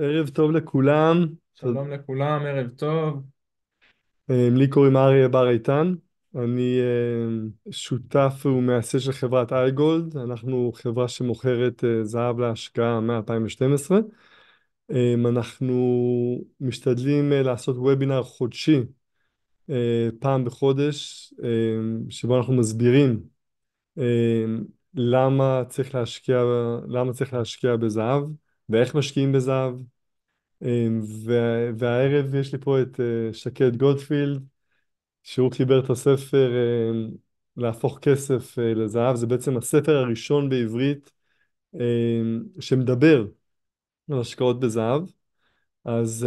ערב טוב לכולם. שלום לכולם, ערב טוב. אה, לי קוראים אריה בר איתן, אני אה, שותף ומעשה של חברת אייגולד, אנחנו חברה שמוכרת אה, זהב להשקעה מ-2012. אנחנו משתדלים לעשות וובינר חודשי, פעם בחודש, שבו אנחנו מסבירים למה צריך להשקיע, למה צריך להשקיע בזהב ואיך משקיעים בזהב. אמ, והערב יש לי פה את אה, שקד גולדפילד, שהוא חיבר את הספר אמ, להפוך כסף אה, לזהב, זה בעצם הספר הראשון בעברית אמ, שמדבר על השקעות בזהב. אז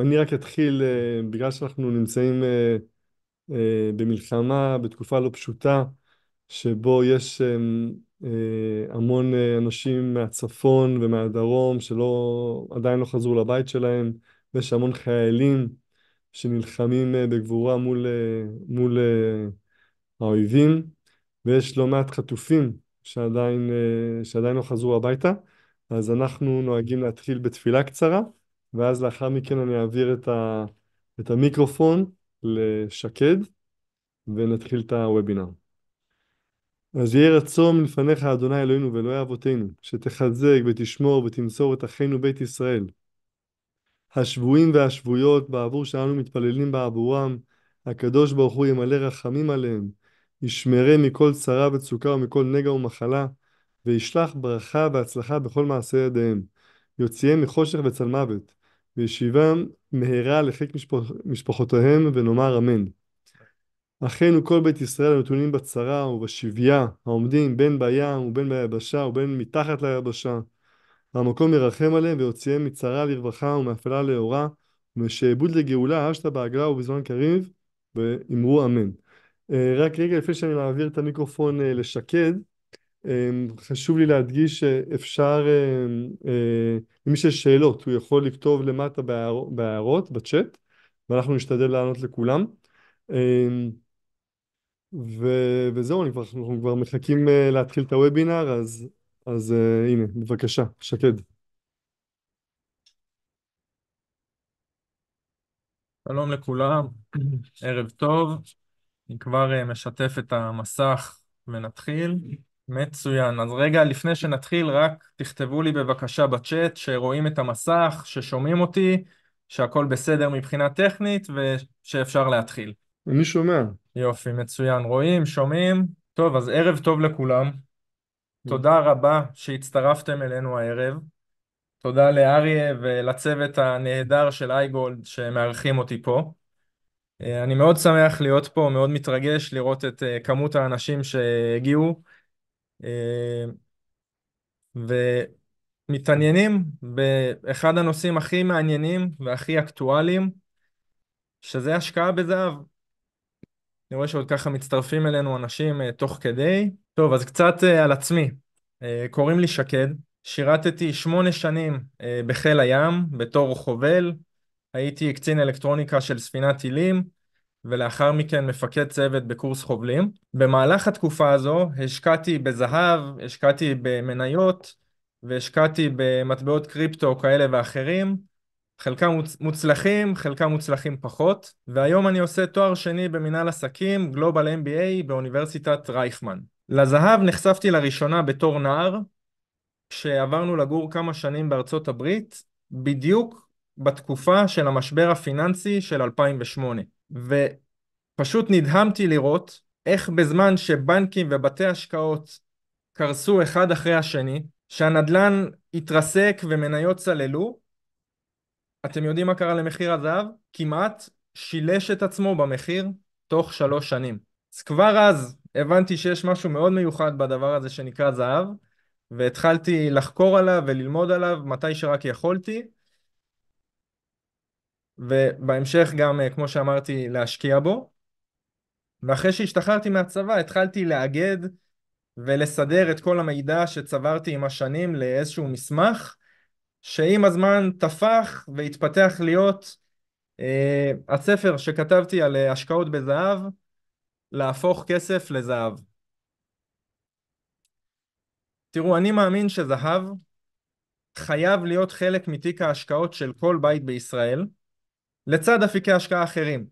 אני רק אתחיל, אה, בגלל שאנחנו נמצאים במלחמה, בתקופה לא פשוטה, שבו יש אה, המון אה, אנשים מהצפון ומהדרום שלא, עדיין לא חזרו לבית שלהם, ויש המון חיילים שנלחמים אה, בגבורה מול, מול האויבים, ויש לא מעט חטופים שעדיין, שעדיין לא חזרו הביתה, אז אנחנו נוהגים להתחיל בתפילה קצרה, ואז לאחר מכן אני אעביר את, ה, את המיקרופון לשקד, ונתחיל את הוובינר. אז יהי רצון לפניך אדוני אלוהינו ואלוהי אבותינו, שתחזק ותשמור ותמסור את אחינו בית ישראל. השבויים והשבויות בעבור שאנו מתפללים בעבורם, הקדוש ברוך הוא ימלא רחמים עליהם, ישמרה מכל צרה וצוקה ומכל נגע ומחלה, וישלח ברכה והצלחה בכל מעשי ידיהם, יוציאם מחושך וצל מוות, וישיבם מהרה לחיק משפח... משפחותיהם, ונאמר אמן. אחינו כל בית ישראל הנתונים בצרה ובשביה, העומדים בין בים ובין ביבשה ובין מתחת ליבשה. המקום ירחם עליהם ויוציאם מצרה לרווחה ומאפלה לאורה, ומשעבוד לגאולה אשתא בעגלה ובזמן קריב, ואמרו אמן. אה, רק רגע לפני שאני מעביר את המיקרופון אה, לשקד, אה, חשוב לי להדגיש שאפשר, למי שיש שאלות, הוא יכול לכתוב למטה בהערות, בצ'אט, ואנחנו נשתדל לענות לכולם. ו- וזהו, אני כבר, אנחנו כבר מחכים אה, להתחיל את הוובינר, אז, אז אה, הנה, בבקשה, שקד. שלום לכולם, ערב טוב. אני כבר אה, משתף את המסך ונתחיל. מצוין. אז רגע, לפני שנתחיל, רק תכתבו לי בבקשה בצ'אט שרואים את המסך, ששומעים אותי, שהכל בסדר מבחינה טכנית ושאפשר להתחיל. אני שומע. יופי, מצוין. רואים, שומעים? טוב, אז ערב טוב לכולם. Mm. תודה רבה שהצטרפתם אלינו הערב. תודה לאריה ולצוות הנהדר של אייגולד שמארחים אותי פה. אה, אני מאוד שמח להיות פה, מאוד מתרגש לראות את אה, כמות האנשים שהגיעו אה, ומתעניינים באחד הנושאים הכי מעניינים והכי אקטואליים, שזה השקעה בזהב. אני רואה שעוד ככה מצטרפים אלינו אנשים אה, תוך כדי. טוב, אז קצת אה, על עצמי. אה, קוראים לי שקד, שירתתי שמונה שנים בחיל הים בתור חובל, הייתי קצין אלקטרוניקה של ספינת טילים, ולאחר מכן מפקד צוות בקורס חובלים. במהלך התקופה הזו השקעתי בזהב, השקעתי במניות, והשקעתי במטבעות קריפטו כאלה ואחרים. חלקם מוצלחים, חלקם מוצלחים פחות, והיום אני עושה תואר שני במנהל עסקים, Global MBA, באוניברסיטת רייכמן. לזהב נחשפתי לראשונה בתור נער, כשעברנו לגור כמה שנים בארצות הברית, בדיוק בתקופה של המשבר הפיננסי של 2008. ופשוט נדהמתי לראות איך בזמן שבנקים ובתי השקעות קרסו אחד אחרי השני, שהנדל"ן התרסק ומניות צללו, אתם יודעים מה קרה למחיר הזהב? כמעט שילש את עצמו במחיר תוך שלוש שנים. אז כבר אז הבנתי שיש משהו מאוד מיוחד בדבר הזה שנקרא זהב, והתחלתי לחקור עליו וללמוד עליו מתי שרק יכולתי, ובהמשך גם, אה, כמו שאמרתי, להשקיע בו. ואחרי שהשתחררתי מהצבא התחלתי לאגד ולסדר את כל המידע שצברתי עם השנים לאיזשהו מסמך שעם הזמן תפח והתפתח להיות אה, הספר שכתבתי על אה, השקעות בזהב, להפוך כסף לזהב. תראו, אני מאמין שזהב חייב להיות חלק מתיק ההשקעות של כל בית בישראל, לצד אפיקי השקעה אחרים.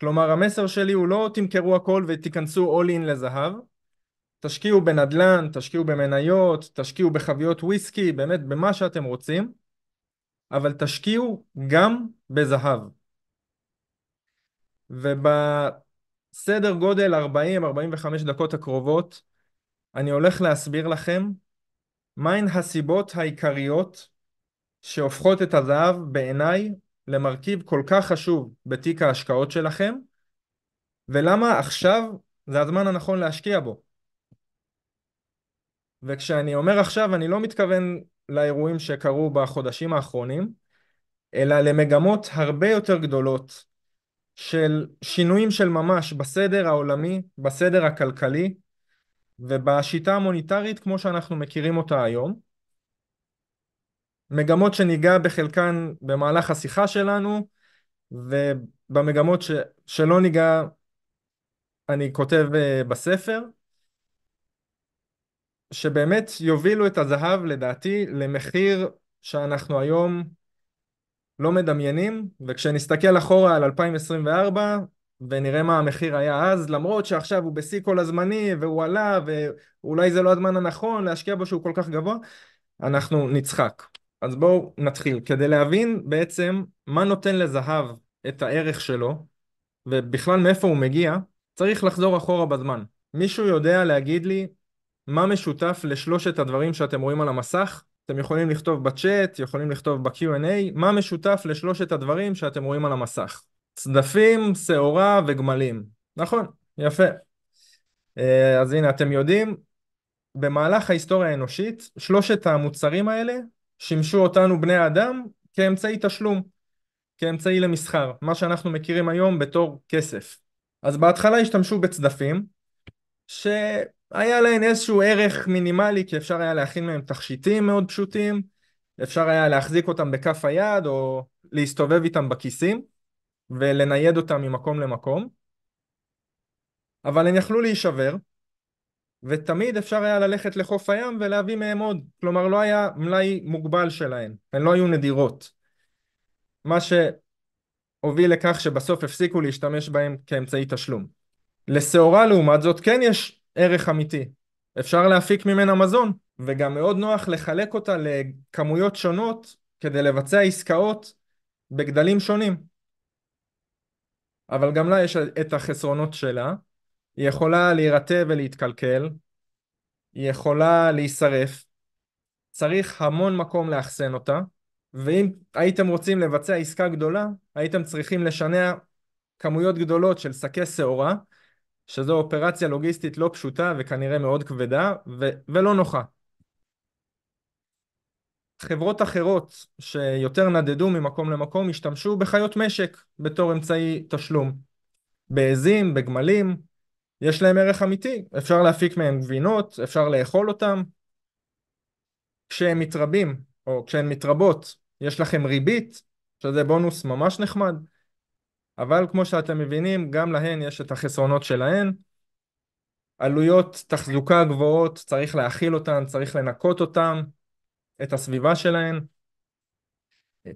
כלומר, המסר שלי הוא לא תמכרו הכל ותיכנסו all in לזהב, תשקיעו בנדל"ן, תשקיעו במניות, תשקיעו בחביות וויסקי, באמת במה שאתם רוצים, אבל תשקיעו גם בזהב. ובסדר גודל 40-45 דקות הקרובות, אני הולך להסביר לכם מהן הסיבות העיקריות שהופכות את הזהב בעיניי למרכיב כל כך חשוב בתיק ההשקעות שלכם, ולמה עכשיו זה הזמן הנכון להשקיע בו. וכשאני אומר עכשיו, אני לא מתכוון לאירועים שקרו בחודשים האחרונים, אלא למגמות הרבה יותר גדולות של שינויים של ממש בסדר העולמי, בסדר הכלכלי ובשיטה המוניטרית כמו שאנחנו מכירים אותה היום. מגמות שניגע בחלקן במהלך השיחה שלנו ובמגמות ש... שלא ניגע אני כותב אה, בספר. שבאמת יובילו את הזהב לדעתי למחיר שאנחנו היום לא מדמיינים, וכשנסתכל אחורה על 2024 ונראה מה המחיר היה אז, למרות שעכשיו הוא בשיא כל הזמני והוא עלה ואולי זה לא הזמן הנכון להשקיע בו שהוא כל כך גבוה, אנחנו נצחק. אז בואו נתחיל. כדי להבין בעצם מה נותן לזהב את הערך שלו, ובכלל מאיפה הוא מגיע, צריך לחזור אחורה בזמן. מישהו יודע להגיד לי מה משותף לשלושת הדברים שאתם רואים על המסך? אתם יכולים לכתוב בצ'אט, יכולים לכתוב ב-Q&A, מה משותף לשלושת הדברים שאתם רואים על המסך? צדפים, שעורה וגמלים. נכון, יפה. אה, אז הנה, אתם יודעים, במהלך ההיסטוריה האנושית, שלושת המוצרים האלה שימשו אותנו בני האדם כאמצעי תשלום, כאמצעי למסחר, מה שאנחנו מכירים היום בתור כסף. אז בהתחלה השתמשו בצדפים, ש... היה להן איזשהו ערך מינימלי, כי אפשר היה להכין מהן תכשיטים מאוד פשוטים, אפשר היה להחזיק אותם בכף היד, או להסתובב איתם בכיסים, ולנייד אותם ממקום למקום. אבל הן יכלו להישבר, ותמיד אפשר היה ללכת לחוף הים ולהביא מהם עוד. כלומר, לא היה מלאי מוגבל שלהן, הן לא היו נדירות. מה שהוביל לכך שבסוף הפסיקו להשתמש בהם כאמצעי תשלום. לשעורה, לעומת זאת, כן יש ערך אמיתי. אפשר להפיק ממנה מזון, וגם מאוד נוח לחלק אותה לכמויות שונות כדי לבצע עסקאות בגדלים שונים. אבל גם לה יש את החסרונות שלה. היא יכולה להירטב ולהתקלקל, היא יכולה להישרף, צריך המון מקום לאחסן אותה, ואם הייתם רוצים לבצע עסקה גדולה, הייתם צריכים לשנע כמויות גדולות של שקי שעורה שזו אופרציה לוגיסטית לא פשוטה וכנראה מאוד כבדה ו- ולא נוחה. חברות אחרות שיותר נדדו ממקום למקום השתמשו בחיות משק בתור אמצעי תשלום. בעזים, בגמלים, יש להם ערך אמיתי, אפשר להפיק מהם גבינות, אפשר לאכול אותם. כשהם מתרבים, או כשהן מתרבות, יש לכם ריבית, שזה בונוס ממש נחמד. אבל כמו שאתם מבינים, גם להן יש את החסרונות שלהן. עלויות תחזוקה גבוהות, צריך להכיל אותן, צריך לנקות אותן, את הסביבה שלהן.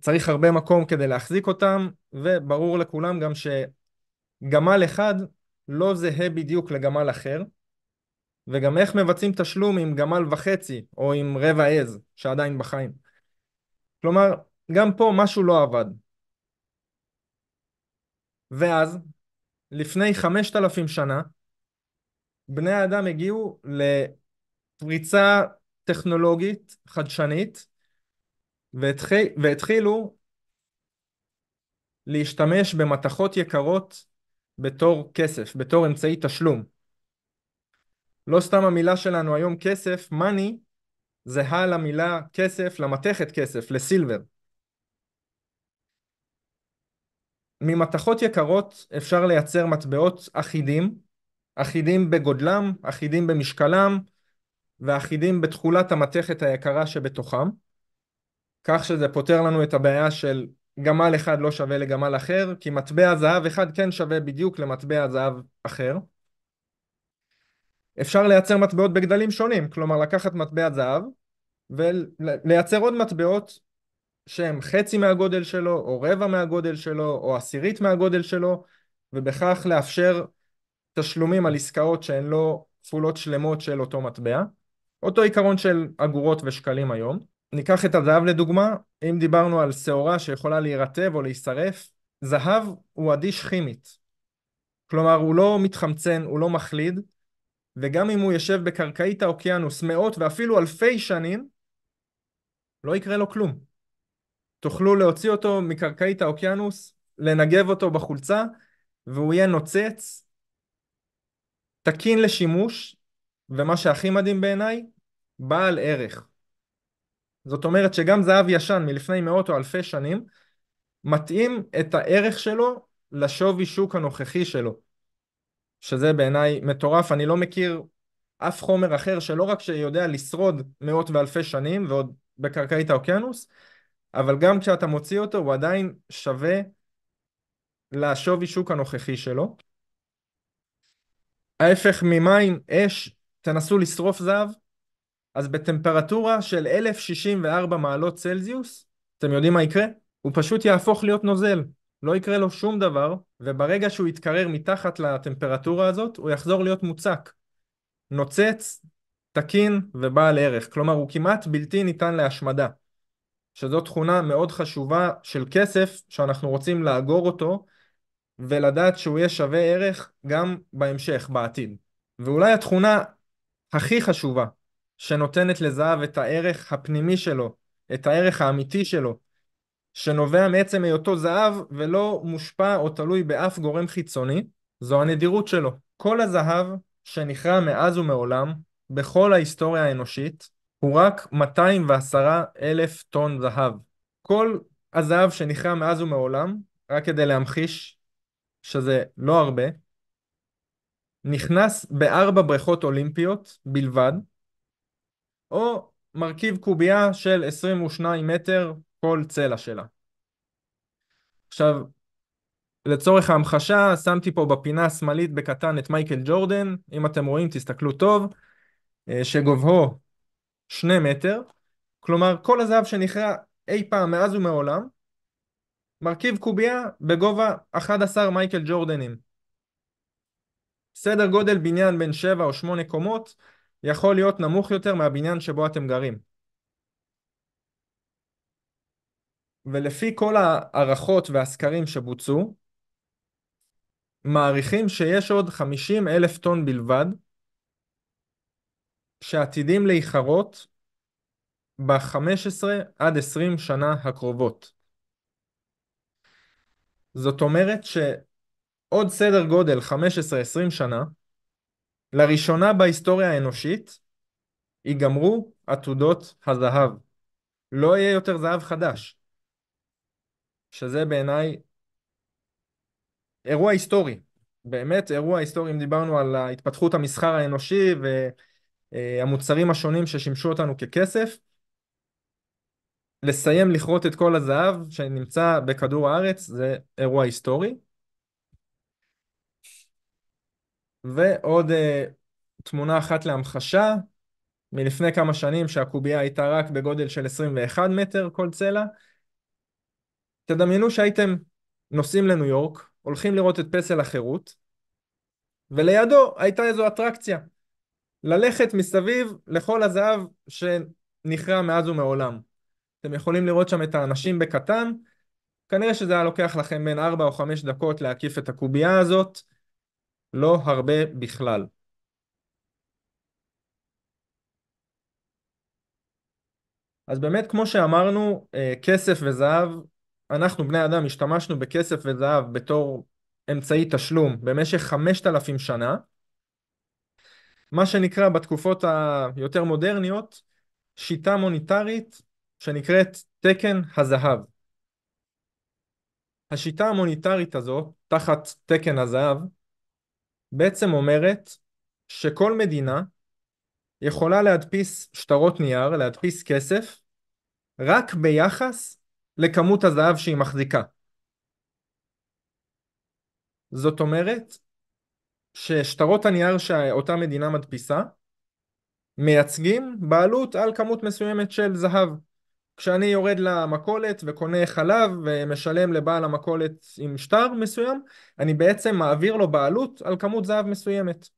צריך הרבה מקום כדי להחזיק אותן, וברור לכולם גם שגמל אחד לא זהה בדיוק לגמל אחר, וגם איך מבצעים תשלום עם גמל וחצי, או עם רבע עז, שעדיין בחיים. כלומר, גם פה משהו לא עבד. ואז, לפני 5,000 שנה, בני האדם הגיעו לפריצה טכנולוגית חדשנית, והתחילו להשתמש במתכות יקרות בתור כסף, בתור אמצעי תשלום. לא סתם המילה שלנו היום כסף, money, זהה למילה כסף, למתכת כסף, לסילבר. ממתכות יקרות אפשר לייצר מטבעות אחידים, אחידים בגודלם, אחידים במשקלם ואחידים בתכולת המתכת היקרה שבתוכם, כך שזה פותר לנו את הבעיה של גמל אחד לא שווה לגמל אחר, כי מטבע זהב אחד כן שווה בדיוק למטבע זהב אחר. אפשר לייצר מטבעות בגדלים שונים, כלומר לקחת מטבע זהב ולייצר עוד מטבעות שהם חצי מהגודל שלו, או רבע מהגודל שלו, או עשירית מהגודל שלו, ובכך לאפשר תשלומים על עסקאות שהן לא כפולות שלמות של אותו מטבע. אותו עיקרון של אגורות ושקלים היום. ניקח את הזהב לדוגמה, אם דיברנו על שעורה שיכולה להירטב או להישרף, זהב הוא אדיש כימית. כלומר, הוא לא מתחמצן, הוא לא מחליד, וגם אם הוא יושב בקרקעית האוקיינוס מאות ואפילו אלפי שנים, לא יקרה לו כלום. תוכלו להוציא אותו מקרקעית האוקיינוס, לנגב אותו בחולצה, והוא יהיה נוצץ, תקין לשימוש, ומה שהכי מדהים בעיניי, בעל ערך. זאת אומרת שגם זהב ישן מלפני מאות או אלפי שנים, מתאים את הערך שלו לשווי שוק הנוכחי שלו, שזה בעיניי מטורף, אני לא מכיר אף חומר אחר שלא רק שיודע לשרוד מאות ואלפי שנים ועוד בקרקעית האוקיינוס, אבל גם כשאתה מוציא אותו הוא עדיין שווה לשווי שוק הנוכחי שלו. ההפך ממים, אש, תנסו לשרוף זהב, אז בטמפרטורה של 1064 מעלות צלזיוס, אתם יודעים מה יקרה? הוא פשוט יהפוך להיות נוזל. לא יקרה לו שום דבר, וברגע שהוא יתקרר מתחת לטמפרטורה הזאת, הוא יחזור להיות מוצק. נוצץ, תקין ובעל ערך. כלומר, הוא כמעט בלתי ניתן להשמדה. שזו תכונה מאוד חשובה של כסף שאנחנו רוצים לאגור אותו ולדעת שהוא יהיה שווה ערך גם בהמשך, בעתיד. ואולי התכונה הכי חשובה שנותנת לזהב את הערך הפנימי שלו, את הערך האמיתי שלו, שנובע מעצם היותו זהב ולא מושפע או תלוי באף גורם חיצוני, זו הנדירות שלו. כל הזהב שנכרע מאז ומעולם, בכל ההיסטוריה האנושית, הוא רק 210 אלף טון זהב. כל הזהב שנכרע מאז ומעולם, רק כדי להמחיש שזה לא הרבה, נכנס בארבע בריכות אולימפיות בלבד, או מרכיב קובייה של 22 מטר כל צלע שלה. עכשיו, לצורך ההמחשה, שמתי פה בפינה השמאלית בקטן את מייקל ג'ורדן, אם אתם רואים תסתכלו טוב, אה, שגובהו שני מטר, כלומר כל הזהב שנכרע אי פעם מאז ומעולם, מרכיב קובייה בגובה 11 מייקל ג'ורדנים. סדר גודל בניין בין 7 או 8 קומות יכול להיות נמוך יותר מהבניין שבו אתם גרים. ולפי כל ההערכות והסקרים שבוצעו, מעריכים שיש עוד 50 אלף טון בלבד שעתידים להיחרות ב-15 עד 20 שנה הקרובות. זאת אומרת שעוד סדר גודל 15-20 שנה, לראשונה בהיסטוריה האנושית, ייגמרו עתודות הזהב. לא יהיה יותר זהב חדש, שזה בעיניי אירוע היסטורי. באמת אירוע היסטורי, אם דיברנו על התפתחות המסחר האנושי ו... אה, המוצרים השונים ששימשו אותנו ככסף, לסיים לכרות את כל הזהב שנמצא בכדור הארץ זה אירוע היסטורי. ועוד אה, תמונה אחת להמחשה, מלפני כמה שנים שהקובייה הייתה רק בגודל של 21 מטר כל צלע. תדמיינו שהייתם נוסעים לניו יורק, הולכים לראות את פסל החירות, ולידו הייתה איזו אטרקציה, ללכת מסביב לכל הזהב שנכרע מאז ומעולם. אתם יכולים לראות שם את האנשים בקטן, כנראה שזה היה לוקח לכם בין 4 או 5 דקות להקיף את הקובייה הזאת, לא הרבה בכלל. אז באמת כמו שאמרנו, אה, כסף וזהב, אנחנו בני אדם השתמשנו בכסף וזהב בתור אמצעי תשלום במשך 5,000 שנה, מה שנקרא בתקופות היותר מודרניות שיטה מוניטרית שנקראת תקן הזהב. השיטה המוניטרית הזו, תחת תקן הזהב, בעצם אומרת שכל מדינה יכולה להדפיס שטרות נייר, להדפיס כסף, רק ביחס לכמות הזהב שהיא מחזיקה. זאת אומרת ששטרות הנייר שאותה מדינה מדפיסה מייצגים בעלות על כמות מסוימת של זהב. כשאני יורד למכולת וקונה חלב ומשלם לבעל המכולת עם שטר מסוים, אני בעצם מעביר לו בעלות על כמות זהב מסוימת.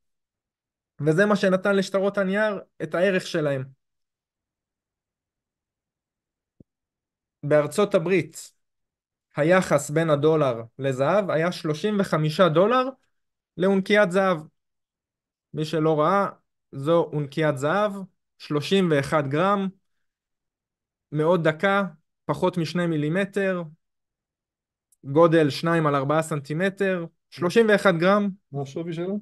וזה מה שנתן לשטרות הנייר את הערך שלהם. בארצות הברית היחס בין הדולר לזהב היה 35 דולר לאונקיית זהב. מי שלא ראה, זו אונקיית זהב, 31 גרם, מאוד דקה, פחות משני מילימטר, גודל 2 על 4 סנטימטר, 31 גרם. מה השווי שלו?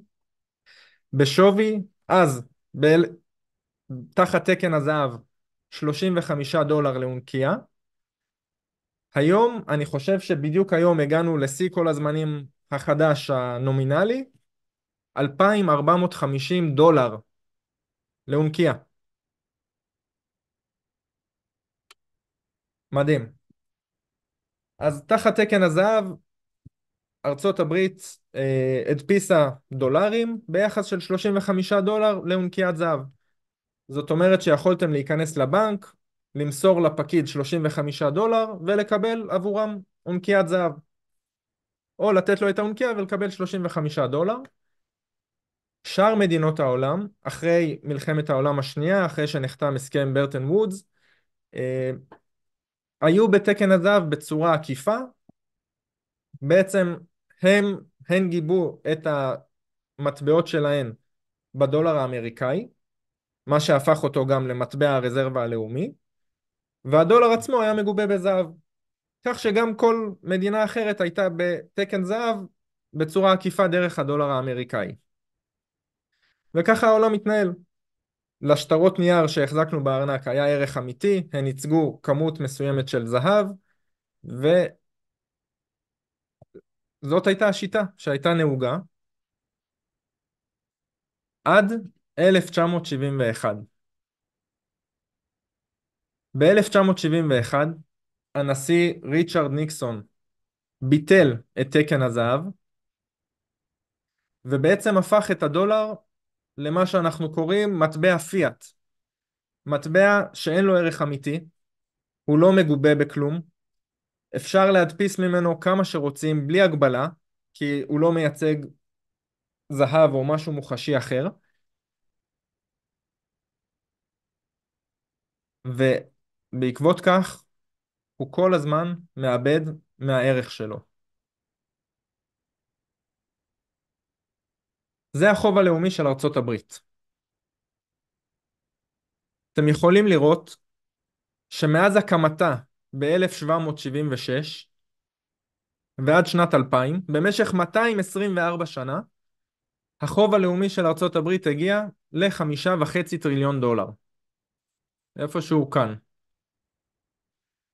בשווי, אז, ב- תחת תקן הזהב, 35 דולר לאונקייה. היום, אני חושב שבדיוק היום הגענו לשיא כל הזמנים החדש הנומינלי 2,450 דולר לאונקיה. מדהים. אז תחת תקן הזהב, ארצות הברית אה, הדפיסה דולרים ביחס של 35 דולר לאונקיית זהב. זאת אומרת שיכולתם להיכנס לבנק, למסור לפקיד 35 דולר ולקבל עבורם אונקיית זהב. או לתת לו את האונקיה ולקבל 35 דולר. שאר מדינות העולם, אחרי מלחמת העולם השנייה, אחרי שנחתם הסכם ברטן וודס, אה, היו בתקן הזהב בצורה עקיפה. בעצם הם, הם גיבו את המטבעות שלהן בדולר האמריקאי, מה שהפך אותו גם למטבע הרזרבה הלאומי, והדולר עצמו היה מגובה בזהב. כך שגם כל מדינה אחרת הייתה בתקן זהב בצורה עקיפה דרך הדולר האמריקאי. וככה העולם התנהל. לשטרות נייר שהחזקנו בארנק היה ערך אמיתי, הן ייצגו כמות מסוימת של זהב, וזאת הייתה השיטה שהייתה נהוגה עד 1971. ב-1971 הנשיא ריצ'רד ניקסון ביטל את תקן הזהב, ובעצם הפך את הדולר למה שאנחנו קוראים מטבע פיאט. מטבע שאין לו ערך אמיתי, הוא לא מגובה בכלום, אפשר להדפיס ממנו כמה שרוצים בלי הגבלה, כי הוא לא מייצג זהב או משהו מוחשי אחר. ובעקבות כך הוא כל הזמן מאבד מהערך שלו. זה החוב הלאומי של ארצות הברית. אתם יכולים לראות שמאז הקמתה ב-1776 ועד שנת 2000, במשך 224 שנה, החוב הלאומי של ארצות הברית הגיע לחמישה וחצי טריליון דולר. איפשהו כאן.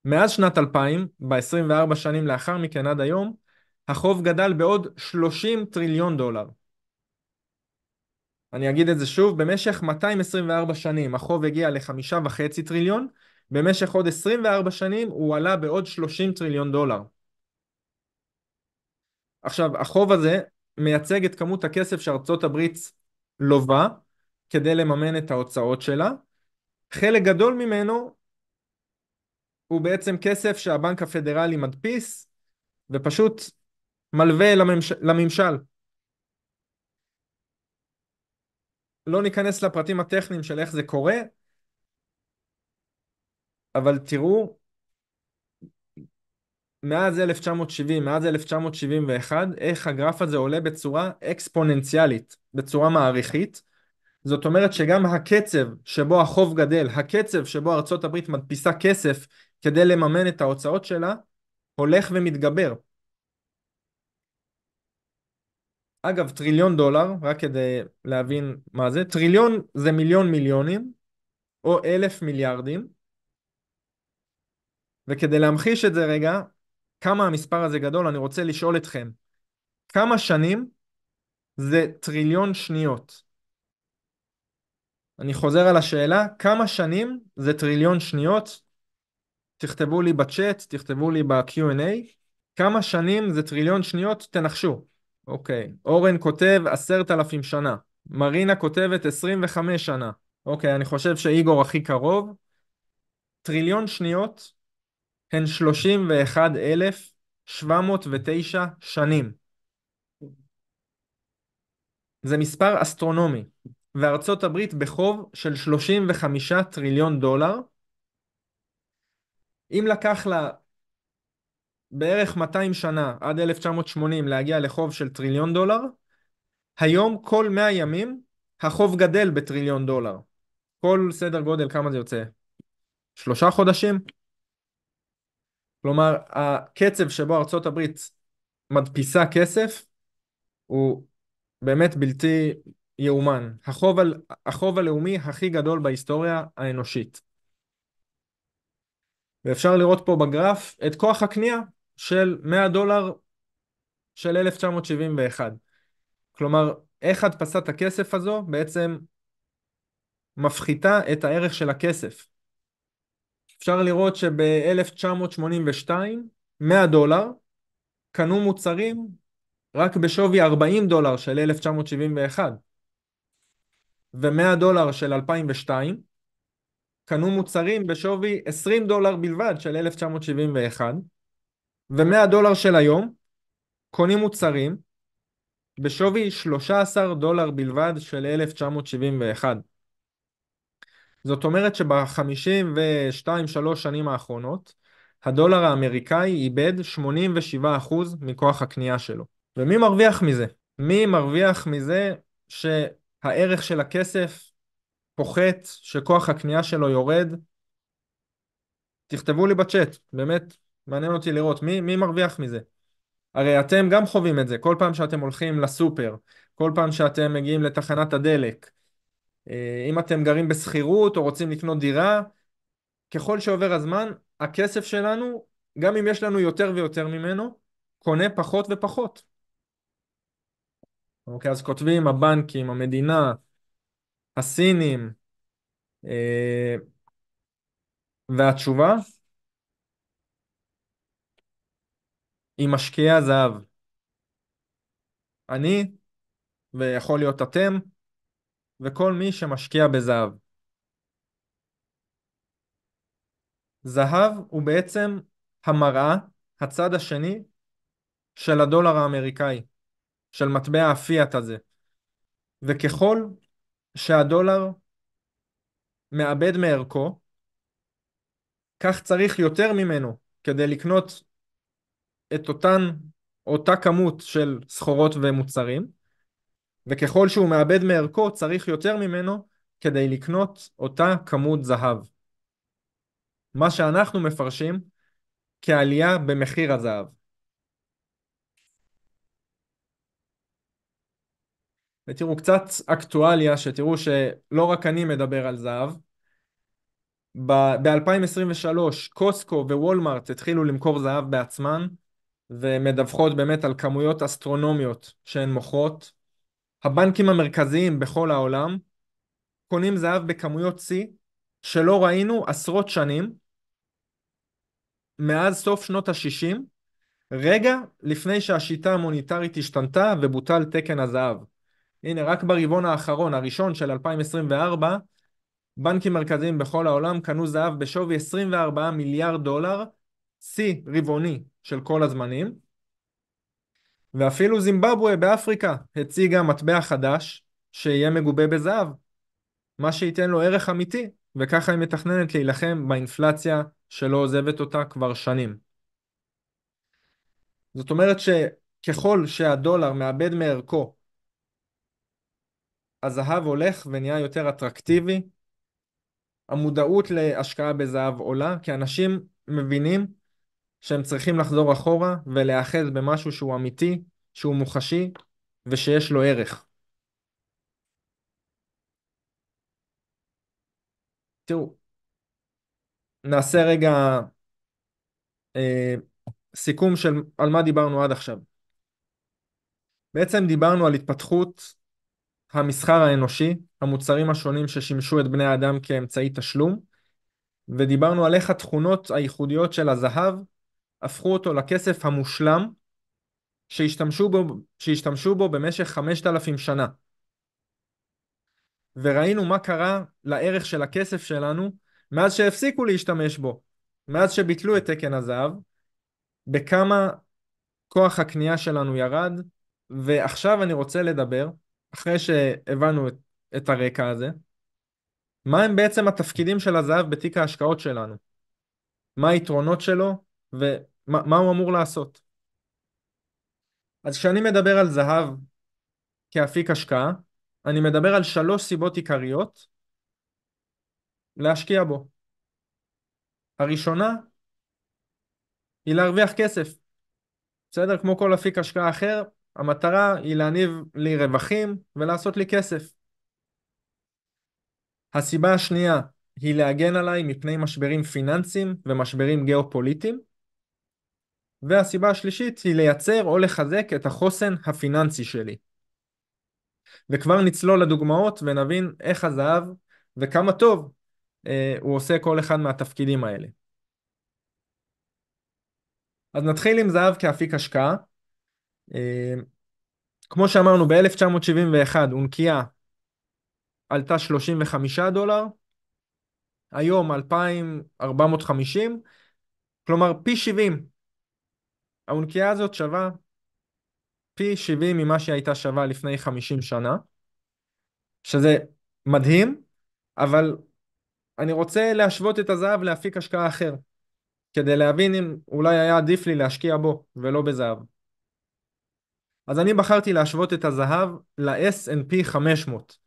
מאז שנת 2000, ב-24 שנים לאחר מכן עד היום, החוב גדל בעוד 30 טריליון דולר. אני אגיד את זה שוב, במשך 224 שנים החוב הגיע ל-5.5 טריליון, במשך עוד 24 שנים הוא עלה בעוד 30 טריליון דולר. עכשיו, החוב הזה מייצג את כמות הכסף שארצות הברית לובה כדי לממן את ההוצאות שלה. חלק גדול ממנו הוא בעצם כסף שהבנק הפדרלי מדפיס ופשוט מלווה לממש... לממשל. לא ניכנס לפרטים הטכניים של איך זה קורה, אבל תראו, מאז 1970, מאז 1971, איך הגרף הזה עולה בצורה אקספוננציאלית, בצורה מעריכית. זאת אומרת שגם הקצב שבו החוב גדל, הקצב שבו ארצות הברית מדפיסה כסף כדי לממן את ההוצאות שלה הולך ומתגבר. אגב, טריליון דולר, רק כדי להבין מה זה, טריליון זה מיליון מיליונים, או אלף מיליארדים, וכדי להמחיש את זה רגע, כמה המספר הזה גדול, אני רוצה לשאול אתכם, כמה שנים זה טריליון שניות? אני חוזר על השאלה, כמה שנים זה טריליון שניות? תכתבו לי בצ'אט, תכתבו לי ב-Q&A, כמה שנים זה טריליון שניות, תנחשו. אוקיי, אורן כותב עשרת אלפים שנה, מרינה כותבת עשרים וחמש שנה. אוקיי, אני חושב שאיגור הכי קרוב. טריליון שניות הן שלושים ואחד אלף שבע מאות ותשע שנים. זה מספר אסטרונומי, וארצות הברית בחוב של שלושים וחמישה טריליון דולר, אם לקח לה בערך 200 שנה עד 1980 להגיע לחוב של טריליון דולר, היום כל 100 ימים החוב גדל בטריליון דולר. כל סדר גודל כמה זה יוצא? שלושה חודשים? כלומר, הקצב שבו ארצות הברית מדפיסה כסף הוא באמת בלתי יאומן. החוב, על, החוב הלאומי הכי גדול בהיסטוריה האנושית. ואפשר לראות פה בגרף את כוח הקנייה של 100 דולר של 1971. כלומר, איך הדפסת הכסף הזו בעצם מפחיתה את הערך של הכסף. אפשר לראות שב-1982, 100 דולר, קנו מוצרים רק בשווי 40 דולר של 1971, ו-100 דולר של 2002, קנו מוצרים בשווי 20 דולר בלבד של 1971, ו-100 דולר של היום קונים מוצרים בשווי 13 דולר בלבד של 1971. זאת אומרת שב-52-3 שנים האחרונות, הדולר האמריקאי איבד 87% מכוח הקנייה שלו. ומי מרוויח מזה? מי מרוויח מזה שהערך של הכסף פוחת, שכוח הקנייה שלו יורד, תכתבו לי בצ'אט, באמת, מעניין אותי לראות מי, מי מרוויח מזה. הרי אתם גם חווים את זה, כל פעם שאתם הולכים לסופר, כל פעם שאתם מגיעים לתחנת הדלק, אה, אם אתם גרים בשכירות או רוצים לקנות דירה, ככל שעובר הזמן, הכסף שלנו, גם אם יש לנו יותר ויותר ממנו, קונה פחות ופחות. אוקיי, אז כותבים הבנקים, המדינה, הסינים. אה, והתשובה? היא משקיעי הזהב. אני, ויכול להיות אתם, וכל מי שמשקיע בזהב. זהב הוא בעצם המראה, הצד השני, של הדולר האמריקאי, של מטבע הפיאט הזה. וככל שהדולר מאבד מערכו, כך צריך יותר ממנו כדי לקנות את אותן, אותה כמות של סחורות ומוצרים, וככל שהוא מאבד מערכו צריך יותר ממנו כדי לקנות אותה כמות זהב. מה שאנחנו מפרשים כעלייה במחיר הזהב. ותראו קצת אקטואליה, שתראו שלא רק אני מדבר על זהב. ב-2023 קוסקו ווולמארט התחילו למכור זהב בעצמן, ומדווחות באמת על כמויות אסטרונומיות שהן מוכרות. הבנקים המרכזיים בכל העולם קונים זהב בכמויות שיא שלא ראינו עשרות שנים, מאז סוף שנות ה-60, רגע לפני שהשיטה המוניטרית השתנתה ובוטל תקן הזהב. הנה, רק ברבעון האחרון, הראשון של 2024, בנקים מרכזיים בכל העולם קנו זהב בשווי 24 מיליארד דולר, שיא רבעוני של כל הזמנים. ואפילו זימבבואה באפריקה הציגה מטבע חדש שיהיה מגובה בזהב, מה שייתן לו ערך אמיתי, וככה היא מתכננת להילחם באינפלציה שלא עוזבת אותה כבר שנים. זאת אומרת שככל שהדולר מאבד מערכו הזהב הולך ונהיה יותר אטרקטיבי, המודעות להשקעה בזהב עולה, כי אנשים מבינים שהם צריכים לחזור אחורה ולהיאחז במשהו שהוא אמיתי, שהוא מוחשי ושיש לו ערך. תראו, נעשה רגע אה, סיכום של על מה דיברנו עד עכשיו. בעצם דיברנו על התפתחות המסחר האנושי, המוצרים השונים ששימשו את בני האדם כאמצעי תשלום, ודיברנו על איך התכונות הייחודיות של הזהב הפכו אותו לכסף המושלם שהשתמשו בו, שהשתמשו בו במשך 5,000 שנה. וראינו מה קרה לערך של הכסף שלנו מאז שהפסיקו להשתמש בו, מאז שביטלו את תקן הזהב, בכמה כוח הקנייה שלנו ירד, ועכשיו אני רוצה לדבר אחרי שהבנו את, את הרקע הזה, מה הם בעצם התפקידים של הזהב בתיק ההשקעות שלנו? מה היתרונות שלו ומה הוא אמור לעשות? אז כשאני מדבר על זהב כאפיק השקעה, אני מדבר על שלוש סיבות עיקריות להשקיע בו. הראשונה היא להרוויח כסף. בסדר? כמו כל אפיק השקעה אחר, המטרה היא להניב לי רווחים ולעשות לי כסף. הסיבה השנייה היא להגן עליי מפני משברים פיננסיים ומשברים גיאופוליטיים. והסיבה השלישית היא לייצר או לחזק את החוסן הפיננסי שלי. וכבר נצלול לדוגמאות ונבין איך הזהב וכמה טוב אה, הוא עושה כל אחד מהתפקידים האלה. אז נתחיל עם זהב כאפיק השקעה. אה, כמו שאמרנו, ב-1971 אונקיה עלתה 35 דולר, היום 2,450, כלומר פי 70. האונקיה הזאת שווה פי 70 ממה שהיא הייתה שווה לפני 50 שנה, שזה מדהים, אבל אני רוצה להשוות את הזהב לאפיק השקעה אחר, כדי להבין אם אולי היה עדיף לי להשקיע בו ולא בזהב. אז אני בחרתי להשוות את הזהב ל-S&P 500.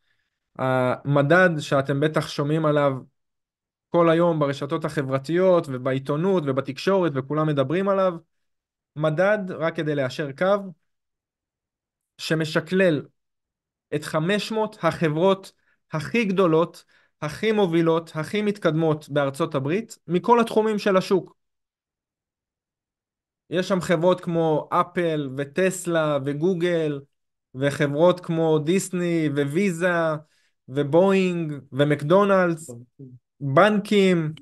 המדד שאתם בטח שומעים עליו כל היום ברשתות החברתיות ובעיתונות ובתקשורת וכולם מדברים עליו. מדד, רק כדי לאשר קו, שמשקלל את 500 החברות הכי גדולות, הכי מובילות, הכי מתקדמות בארצות הברית, מכל התחומים של השוק. יש שם חברות כמו אפל וטסלה וגוגל, וחברות כמו דיסני וויזה ובואינג ומקדונלדס, בנקים,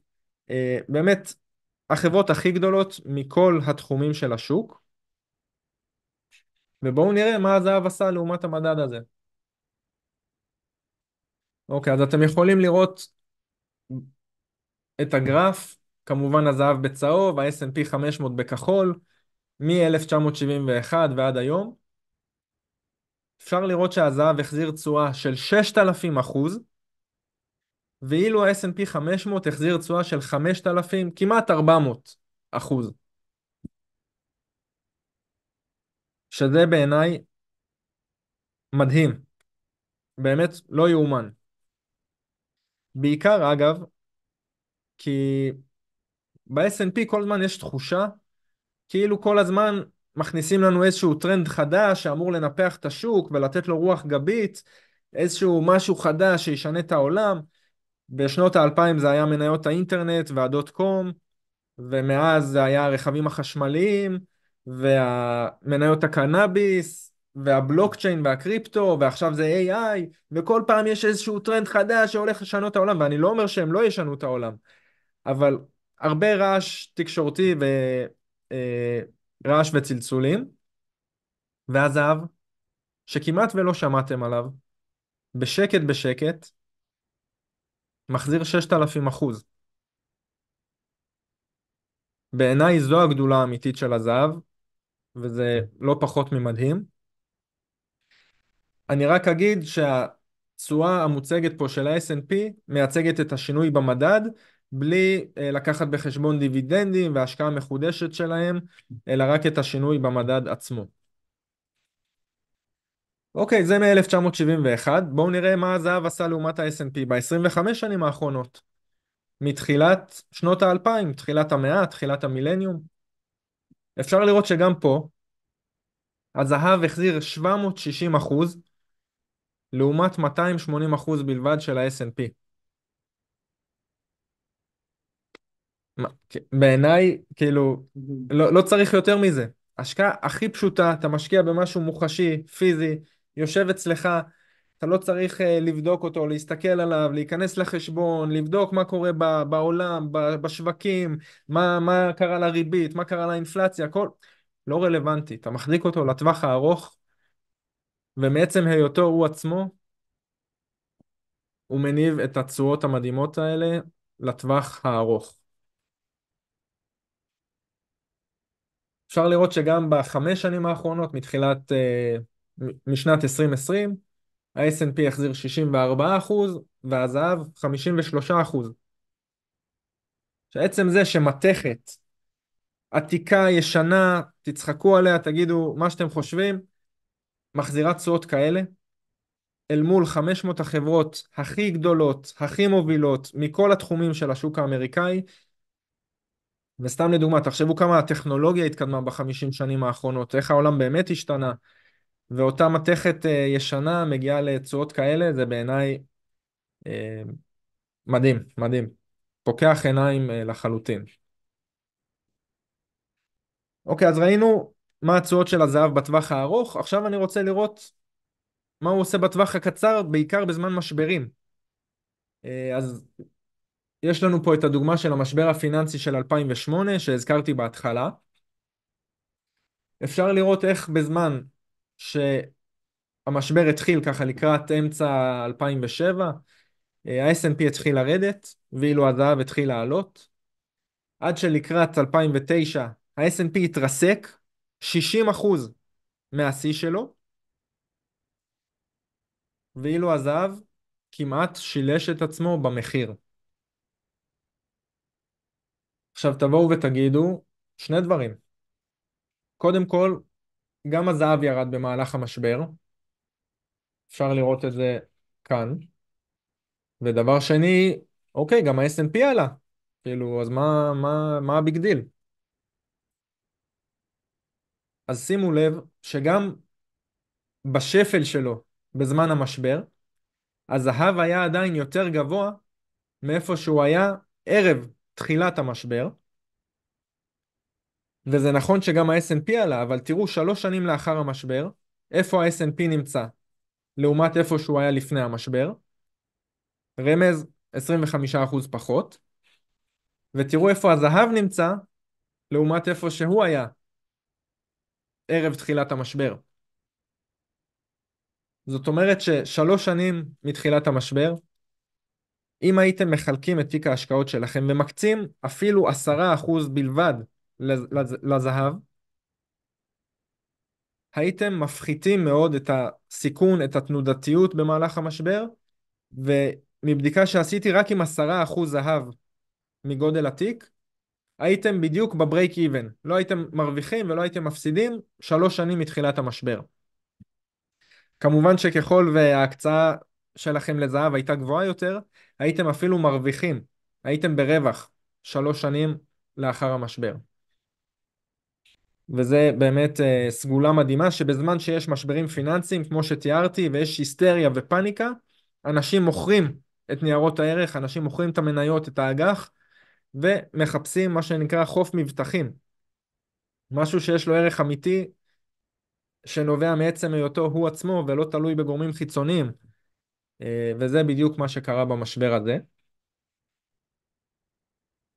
אה, באמת החברות הכי גדולות מכל התחומים של השוק. ובואו נראה מה הזהב עשה לעומת המדד הזה. אוקיי, אז אתם יכולים לראות את הגרף כמובן הזהב בצהוב, ה-S&P 500 בכחול, מ-1971 ועד היום. אפשר לראות שהזהב החזיר תשואה של 6,000 אחוז, ואילו ה-S&P 500 החזיר תשואה של 5,000, כמעט 400 אחוז. שזה בעיניי מדהים. באמת לא יאומן. בעיקר אגב, כי ב-S&P כל הזמן יש תחושה כאילו כל הזמן מכניסים לנו איזשהו טרנד חדש שאמור לנפח את השוק ולתת לו רוח גבית, איזשהו משהו חדש שישנה את העולם. בשנות האלפיים זה היה מניות האינטרנט והדוט קום, ומאז זה היה הרכבים החשמליים, והמניות הקנאביס, והבלוקצ'יין והקריפטו, ועכשיו זה AI, וכל פעם יש איזשהו טרנד חדש שהולך לשנות את העולם, ואני לא אומר שהם לא ישנו את העולם, אבל הרבה רעש תקשורתי ורעש אה, וצלצולים, והזהב, שכמעט ולא שמעתם עליו, בשקט בשקט, מחזיר 6,000 אחוז. בעיניי זו הגדולה האמיתית של הזהב, וזה לא פחות ממדהים. אני רק אגיד שהתשואה המוצגת פה של ה-S&P מייצגת את השינוי במדד, בלי אה, לקחת בחשבון דיבידנדים והשקעה מחודשת שלהם, אלא רק את השינוי במדד עצמו. אוקיי, זה מ-1971, בואו נראה מה הזהב עשה לעומת ה-S&P ב-25 שנים האחרונות, מתחילת שנות האלפיים, תחילת המאה, תחילת המילניום. אפשר לראות שגם פה הזהב החזיר 760 אחוז לעומת 280 אחוז בלבד של ה-S&P. בעיניי, כאילו, לא, לא צריך יותר מזה. השקעה הכי פשוטה, אתה משקיע במשהו מוחשי, פיזי, יושב אצלך, אתה לא צריך uh, לבדוק אותו, להסתכל עליו, להיכנס לחשבון, לבדוק מה קורה ב, בעולם, ב, בשווקים, מה, מה קרה לריבית, מה קרה לאינפלציה, הכל לא רלוונטי. אתה מחזיק אותו לטווח הארוך, ומעצם היותו הוא עצמו, הוא מניב את התשואות המדהימות האלה לטווח הארוך. אפשר לראות שגם בחמש שנים האחרונות, מתחילת, אה, משנת 2020, ה-S&P החזיר 64% והזהב 53%. שעצם זה שמתכת עתיקה, ישנה, תצחקו עליה, תגידו מה שאתם חושבים, מחזירה תשואות כאלה, אל מול 500 החברות הכי גדולות, הכי מובילות, מכל התחומים של השוק האמריקאי, וסתם לדוגמה, תחשבו כמה הטכנולוגיה התקדמה בחמישים שנים האחרונות, איך העולם באמת השתנה, ואותה מתכת אה, ישנה מגיעה לתשואות כאלה, זה בעיניי אה, מדהים, מדהים. פוקח עיניים אה, לחלוטין. אוקיי, אז ראינו מה התשואות של הזהב בטווח הארוך, עכשיו אני רוצה לראות מה הוא עושה בטווח הקצר, בעיקר בזמן משברים. אה, אז יש לנו פה את הדוגמה של המשבר הפיננסי של 2008 שהזכרתי בהתחלה. אפשר לראות איך בזמן שהמשבר התחיל ככה לקראת אמצע 2007, אה, ה-S&P התחיל לרדת ואילו הזהב התחיל לעלות. עד שלקראת 2009 ה-S&P התרסק 60% מהשיא שלו, ואילו הזהב כמעט שילש את עצמו במחיר. עכשיו תבואו ותגידו שני דברים. קודם כל, גם הזהב ירד במהלך המשבר, אפשר לראות את זה כאן. ודבר שני, אוקיי, גם ה-S&P עלה. כאילו, אז מה, מה, מה הביג דיל? אז שימו לב שגם בשפל שלו, בזמן המשבר, הזהב היה עדיין יותר גבוה מאיפה שהוא היה ערב תחילת המשבר, וזה נכון שגם ה-S&P עלה, אבל תראו שלוש שנים לאחר המשבר, איפה ה-S&P נמצא לעומת איפה שהוא היה לפני המשבר, רמז 25% פחות, ותראו איפה הזהב נמצא לעומת איפה שהוא היה ערב תחילת המשבר. זאת אומרת ששלוש שנים מתחילת המשבר, אם הייתם מחלקים את תיק ההשקעות שלכם ומקצים אפילו עשרה אחוז בלבד לזהב, הייתם מפחיתים מאוד את הסיכון, את התנודתיות במהלך המשבר, ומבדיקה שעשיתי רק עם עשרה אחוז זהב מגודל התיק, הייתם בדיוק בברייק איבן. לא הייתם מרוויחים ולא הייתם מפסידים שלוש שנים מתחילת המשבר. כמובן שככל וההקצאה שלכם לזהב הייתה גבוהה יותר, הייתם אפילו מרוויחים, הייתם ברווח שלוש שנים לאחר המשבר. וזה באמת אה, סגולה מדהימה שבזמן שיש משברים פיננסיים כמו שתיארתי ויש היסטריה ופניקה, אנשים מוכרים את ניירות הערך, אנשים מוכרים את המניות, את האג"ח ומחפשים מה שנקרא חוף מבטחים, משהו שיש לו ערך אמיתי שנובע מעצם היותו הוא עצמו ולא תלוי בגורמים חיצוניים. אה, וזה בדיוק מה שקרה במשבר הזה.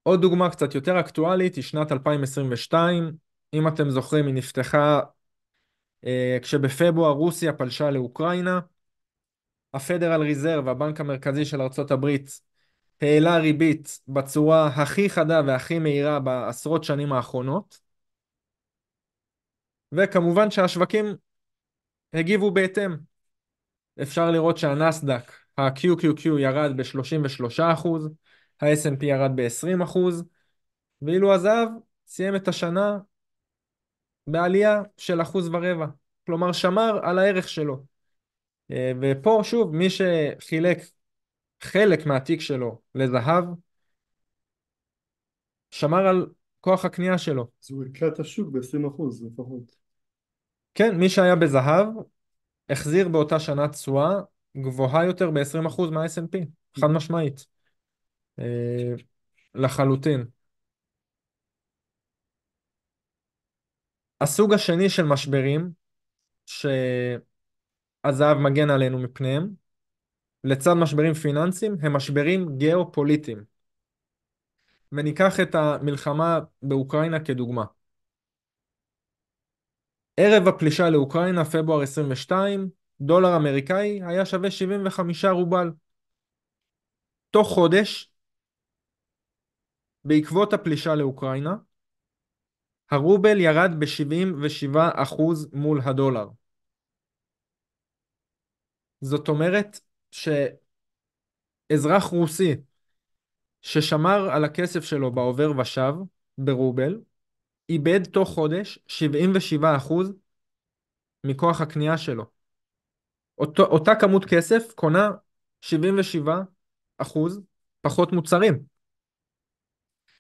עוד דוגמה קצת יותר אקטואלית היא שנת 2022. אם אתם זוכרים, היא נפתחה אה, כשבפברואר רוסיה פלשה לאוקראינה. הפדרל ריזרב, הבנק המרכזי של ארצות הברית, העלה ריבית בצורה הכי חדה והכי מהירה בעשרות שנים האחרונות. וכמובן שהשווקים הגיבו בהתאם. אפשר לראות שהנסדק, ה-QQQ ירד ב-33%, ה-S&P ירד ב-20%, ואילו הזהב סיים את השנה בעלייה של אחוז ורבע, כלומר שמר על הערך שלו. אה, ופה שוב, מי שחילק חלק מהתיק שלו לזהב, שמר על כוח הקנייה שלו. אז הוא הקרא את השוק ב-20% לפחות. כן, מי שהיה בזהב, החזיר באותה שנה תשואה גבוהה יותר ב-20% מה-S&P, חד משמעית. אה, לחלוטין. הסוג השני של משברים שהזהב מגן עלינו מפניהם, לצד משברים פיננסיים, הם משברים גיאופוליטיים. וניקח את המלחמה באוקראינה כדוגמה. ערב הפלישה לאוקראינה, פברואר 22, דולר אמריקאי היה שווה 75 רובל. תוך חודש, בעקבות הפלישה לאוקראינה, הרובל ירד ב-77% מול הדולר. זאת אומרת שאזרח רוסי ששמר על הכסף שלו בעובר ושב ברובל, איבד תוך חודש 77% מכוח הקנייה שלו. אותו, אותה כמות כסף קונה 77 פחות מוצרים.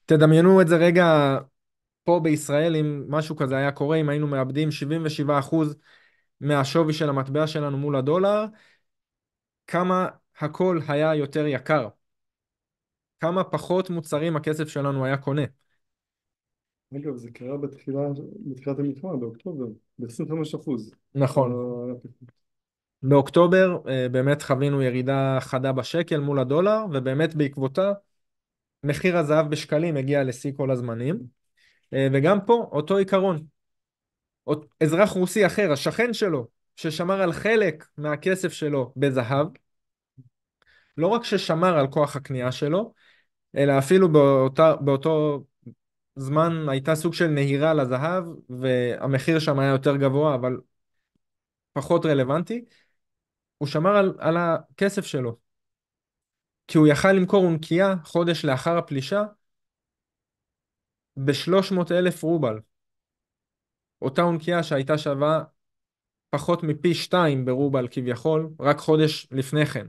תדמיינו את זה רגע פה בישראל, אם משהו כזה היה קורה, אם היינו מאבדים 77 מהשווי של המטבע שלנו מול הדולר, כמה הכל היה יותר יקר. כמה פחות מוצרים הכסף שלנו היה קונה. אגב, זה קרה בתחילה, בתחילת המלחמה, באוקטובר, ב-25 אחוז. נכון. לא, לא, לא. באוקטובר אה, באמת חווינו ירידה חדה בשקל מול הדולר, ובאמת בעקבותה מחיר הזהב בשקלים הגיע לשיא כל הזמנים. אה, וגם פה אותו עיקרון. אזרח רוסי אחר, השכן שלו, ששמר על חלק מהכסף שלו בזהב, לא רק ששמר על כוח הקנייה שלו, אלא אפילו באותה, באותו זמן הייתה סוג של נהירה לזהב, והמחיר שם היה יותר גבוה, אבל פחות רלוונטי. הוא שמר על, על הכסף שלו, כי הוא יכל למכור אונקייה חודש לאחר הפלישה ב-300 אלף רובל. אותה אונקייה שהייתה שווה פחות מפי שתיים ברובל כביכול, רק חודש לפני כן.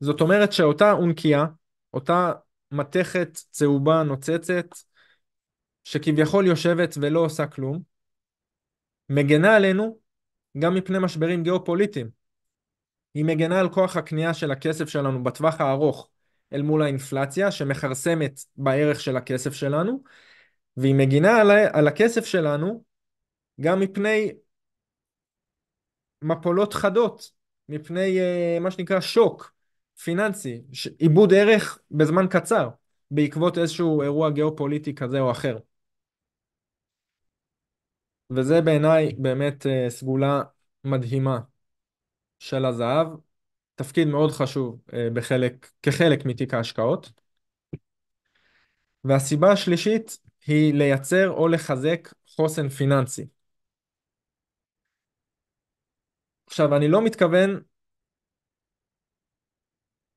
זאת אומרת שאותה אונקייה, אותה מתכת צהובה נוצצת, שכביכול יושבת ולא עושה כלום, מגנה עלינו גם מפני משברים גיאופוליטיים. היא מגנה על כוח הקנייה של הכסף שלנו בטווח הארוך אל מול האינפלציה שמכרסמת בערך של הכסף שלנו, והיא מגינה על, על הכסף שלנו גם מפני מפולות חדות, מפני אה, מה שנקרא שוק, פיננסי, עיבוד ערך בזמן קצר, בעקבות איזשהו אירוע גיאופוליטי כזה או אחר. וזה בעיניי באמת אה, סגולה מדהימה של הזהב, תפקיד מאוד חשוב אה, בחלק, כחלק מתיק ההשקעות. והסיבה השלישית היא לייצר או לחזק חוסן פיננסי. עכשיו, אני לא מתכוון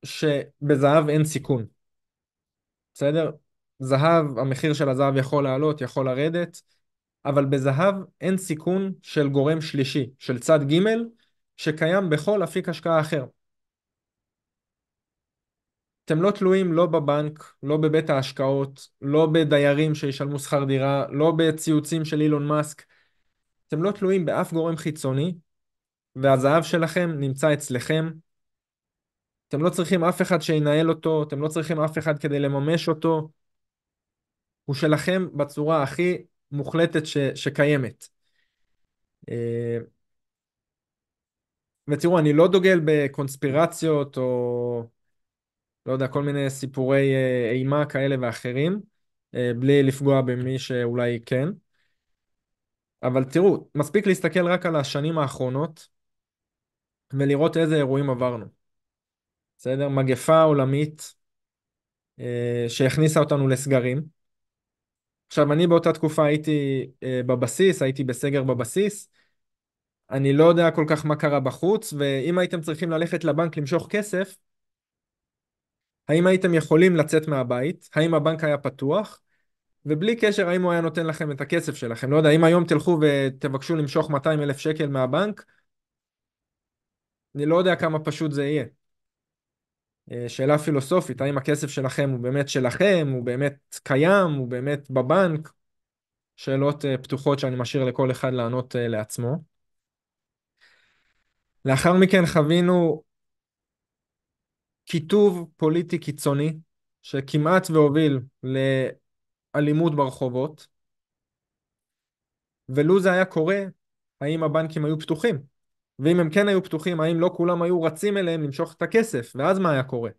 שבזהב אין סיכון. בסדר? זהב, המחיר של הזהב יכול לעלות, יכול לרדת, אבל בזהב אין סיכון של גורם שלישי, של צד ג' שקיים בכל אפיק השקעה אחר. אתם לא תלויים לא בבנק, לא בבית ההשקעות, לא בדיירים שישלמו שכר דירה, לא בציוצים של אילון מאסק. אתם לא תלויים באף גורם חיצוני, והזהב שלכם נמצא אצלכם, אתם לא צריכים אף אחד שינהל אותו, אתם לא צריכים אף אחד כדי לממש אותו. הוא שלכם בצורה הכי מוחלטת ש, שקיימת. אה, ותראו, אני לא דוגל בקונספירציות או לא יודע, כל מיני סיפורי אה, אימה כאלה ואחרים, אה, בלי לפגוע במי שאולי כן. אבל תראו, מספיק להסתכל רק על השנים האחרונות ולראות איזה אירועים עברנו. בסדר? מגפה עולמית אה, שהכניסה אותנו לסגרים. עכשיו, אני באותה תקופה הייתי אה, בבסיס, הייתי בסגר בבסיס. אני לא יודע כל כך מה קרה בחוץ, ואם הייתם צריכים ללכת לבנק למשוך כסף, האם הייתם יכולים לצאת מהבית? האם הבנק היה פתוח? ובלי קשר האם הוא היה נותן לכם את הכסף שלכם. לא יודע, אם היום תלכו ותבקשו למשוך 200 אלף שקל מהבנק, אני לא יודע כמה פשוט זה יהיה. אה, שאלה פילוסופית, האם הכסף שלכם הוא באמת שלכם, הוא באמת קיים, הוא באמת בבנק? שאלות אה, פתוחות שאני משאיר לכל אחד לענות אה, לעצמו. לאחר מכן חווינו קיטוב פוליטי קיצוני, שכמעט והוביל לאלימות ברחובות, ולו זה היה קורה, האם הבנקים היו פתוחים? ואם הם כן היו פתוחים, האם לא כולם היו רצים אליהם למשוך את הכסף, ואז מה היה קורה?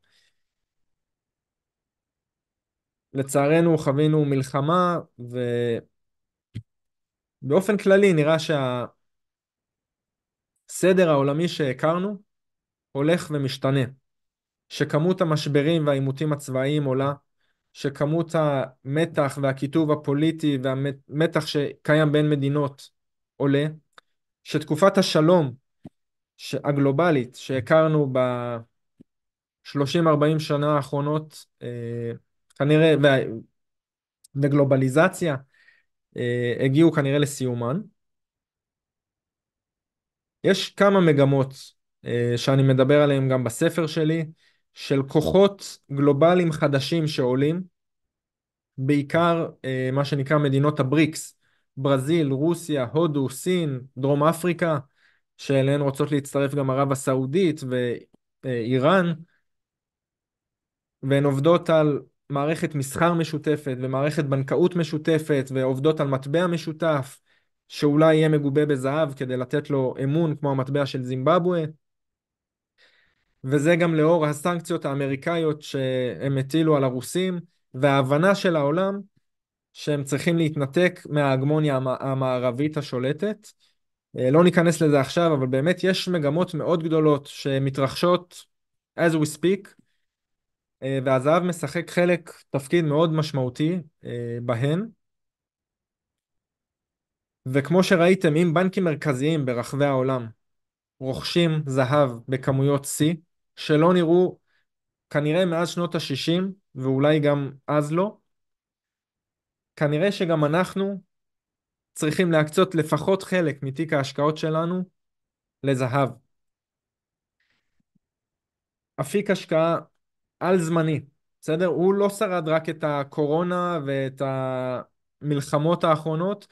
לצערנו חווינו מלחמה, ובאופן כללי נראה שהסדר העולמי שהכרנו הולך ומשתנה. שכמות המשברים והעימותים הצבאיים עולה, שכמות המתח והקיטוב הפוליטי והמתח שקיים בין מדינות עולה, שתקופת השלום הגלובלית שהכרנו ב-30-40 שנה האחרונות, אה, כנראה, ו... וגלובליזציה, אה, הגיעו כנראה לסיומן. יש כמה מגמות אה, שאני מדבר עליהן גם בספר שלי, של כוחות גלובליים חדשים שעולים, בעיקר מה שנקרא מדינות הבריקס, ברזיל, רוסיה, הודו, סין, דרום אפריקה, שאליהן רוצות להצטרף גם ערב הסעודית ואיראן, אה, והן עובדות על מערכת מסחר משותפת ומערכת בנקאות משותפת ועובדות על מטבע משותף שאולי יהיה מגובה בזהב כדי לתת לו אמון כמו המטבע של זימבבואה וזה גם לאור הסנקציות האמריקאיות שהם הטילו על הרוסים וההבנה של העולם שהם צריכים להתנתק מההגמוניה המערבית השולטת אה, לא ניכנס לזה עכשיו, אבל באמת יש מגמות מאוד גדולות שמתרחשות as we speak, אה, והזהב משחק חלק, תפקיד מאוד משמעותי אה, בהן. וכמו שראיתם, אם בנקים מרכזיים ברחבי העולם רוכשים זהב בכמויות שיא, שלא נראו כנראה מאז שנות ה-60, ואולי גם אז לא, כנראה שגם אנחנו צריכים להקצות לפחות חלק מתיק ההשקעות שלנו לזהב. אפיק השקעה על זמני, בסדר? הוא לא שרד רק את הקורונה ואת המלחמות האחרונות,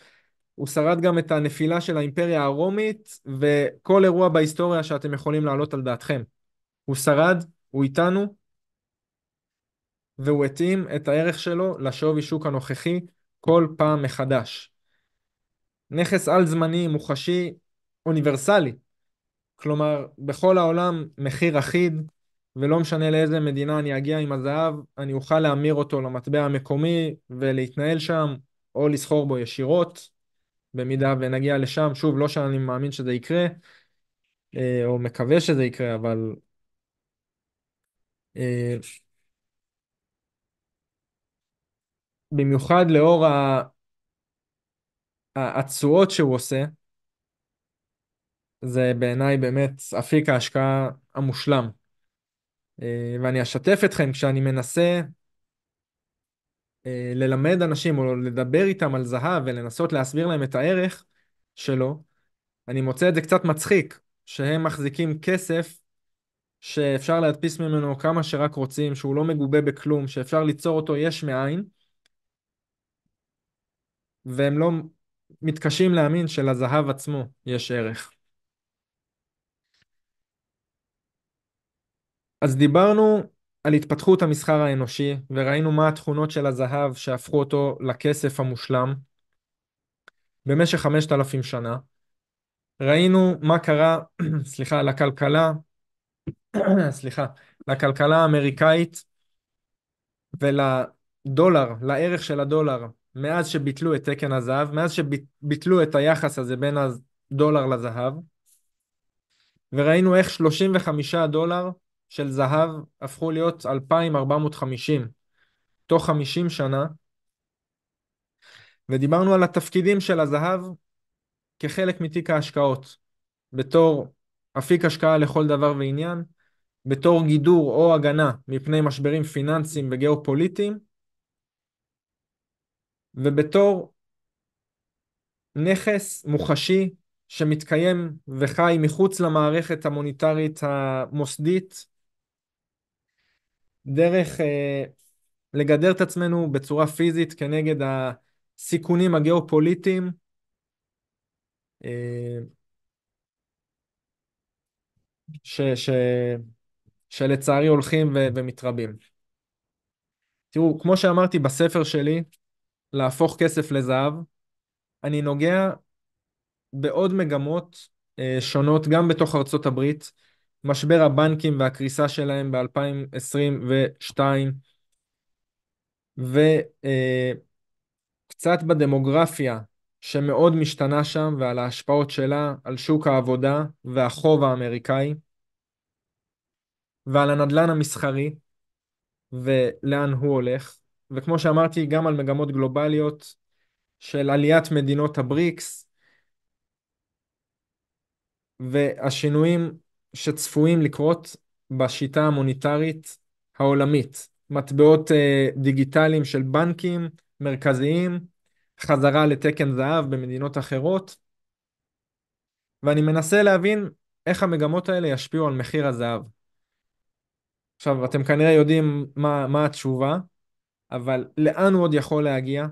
הוא שרד גם את הנפילה של האימפריה הרומית וכל אירוע בהיסטוריה שאתם יכולים להעלות על דעתכם. הוא שרד, הוא איתנו, והוא התאים את הערך שלו לשווי שוק הנוכחי כל פעם מחדש. נכס על-זמני, מוחשי, אוניברסלי. כלומר, בכל העולם מחיר אחיד, ולא משנה לאיזה מדינה אני אגיע עם הזהב, אני אוכל להמיר אותו למטבע המקומי ולהתנהל שם, או לסחור בו ישירות, במידה ונגיע לשם. שוב, לא שאני מאמין שזה יקרה, אה, או מקווה שזה יקרה, אבל... אה, במיוחד לאור התשואות שהוא עושה, זה בעיניי באמת אפיק ההשקעה המושלם. אה, ואני אשתף אתכם כשאני מנסה אה, ללמד אנשים או לדבר איתם על זהב ולנסות להסביר להם את הערך שלו, אני מוצא את זה קצת מצחיק, שהם מחזיקים כסף שאפשר להדפיס ממנו כמה שרק רוצים, שהוא לא מגובה בכלום, שאפשר ליצור אותו יש מאין, והם לא מתקשים להאמין שלזהב עצמו יש ערך. אז דיברנו על התפתחות המסחר האנושי, וראינו מה התכונות של הזהב שהפכו אותו לכסף המושלם במשך 5,000 שנה. ראינו מה קרה, סליחה, לכלכלה, סליחה, לכלכלה האמריקאית ולדולר, לערך של הדולר מאז שביטלו את תקן הזהב, מאז שביטלו את היחס הזה בין הדולר לזהב, וראינו איך 35 דולר של זהב הפכו להיות 2,450 תוך 50 שנה, ודיברנו על התפקידים של הזהב כחלק מתיק ההשקעות, בתור אפיק השקעה לכל דבר ועניין, בתור גידור או הגנה מפני משברים פיננסיים וגיאופוליטיים, ובתור נכס מוחשי שמתקיים וחי מחוץ למערכת המוניטרית המוסדית, דרך אה, לגדר את עצמנו בצורה פיזית כנגד הסיכונים הגיאופוליטיים. אה, ש, ש, שלצערי הולכים ו, ומתרבים. תראו, כמו שאמרתי בספר שלי, להפוך כסף לזהב. אני נוגע בעוד מגמות אה, שונות גם בתוך ארצות הברית, משבר הבנקים והקריסה שלהם ב-2022, וקצת אה, בדמוגרפיה שמאוד משתנה שם ועל ההשפעות שלה על שוק העבודה והחוב האמריקאי, ועל הנדלן המסחרי ולאן הוא הולך. וכמו שאמרתי, גם על מגמות גלובליות של עליית מדינות הבריקס, והשינויים שצפויים לקרות בשיטה המוניטרית העולמית. מטבעות אה, דיגיטליים של בנקים מרכזיים, חזרה לתקן זהב במדינות אחרות, ואני מנסה להבין איך המגמות האלה ישפיעו על מחיר הזהב. עכשיו, אתם כנראה יודעים מה, מה התשובה, אבל לאן הוא עוד יכול להגיע?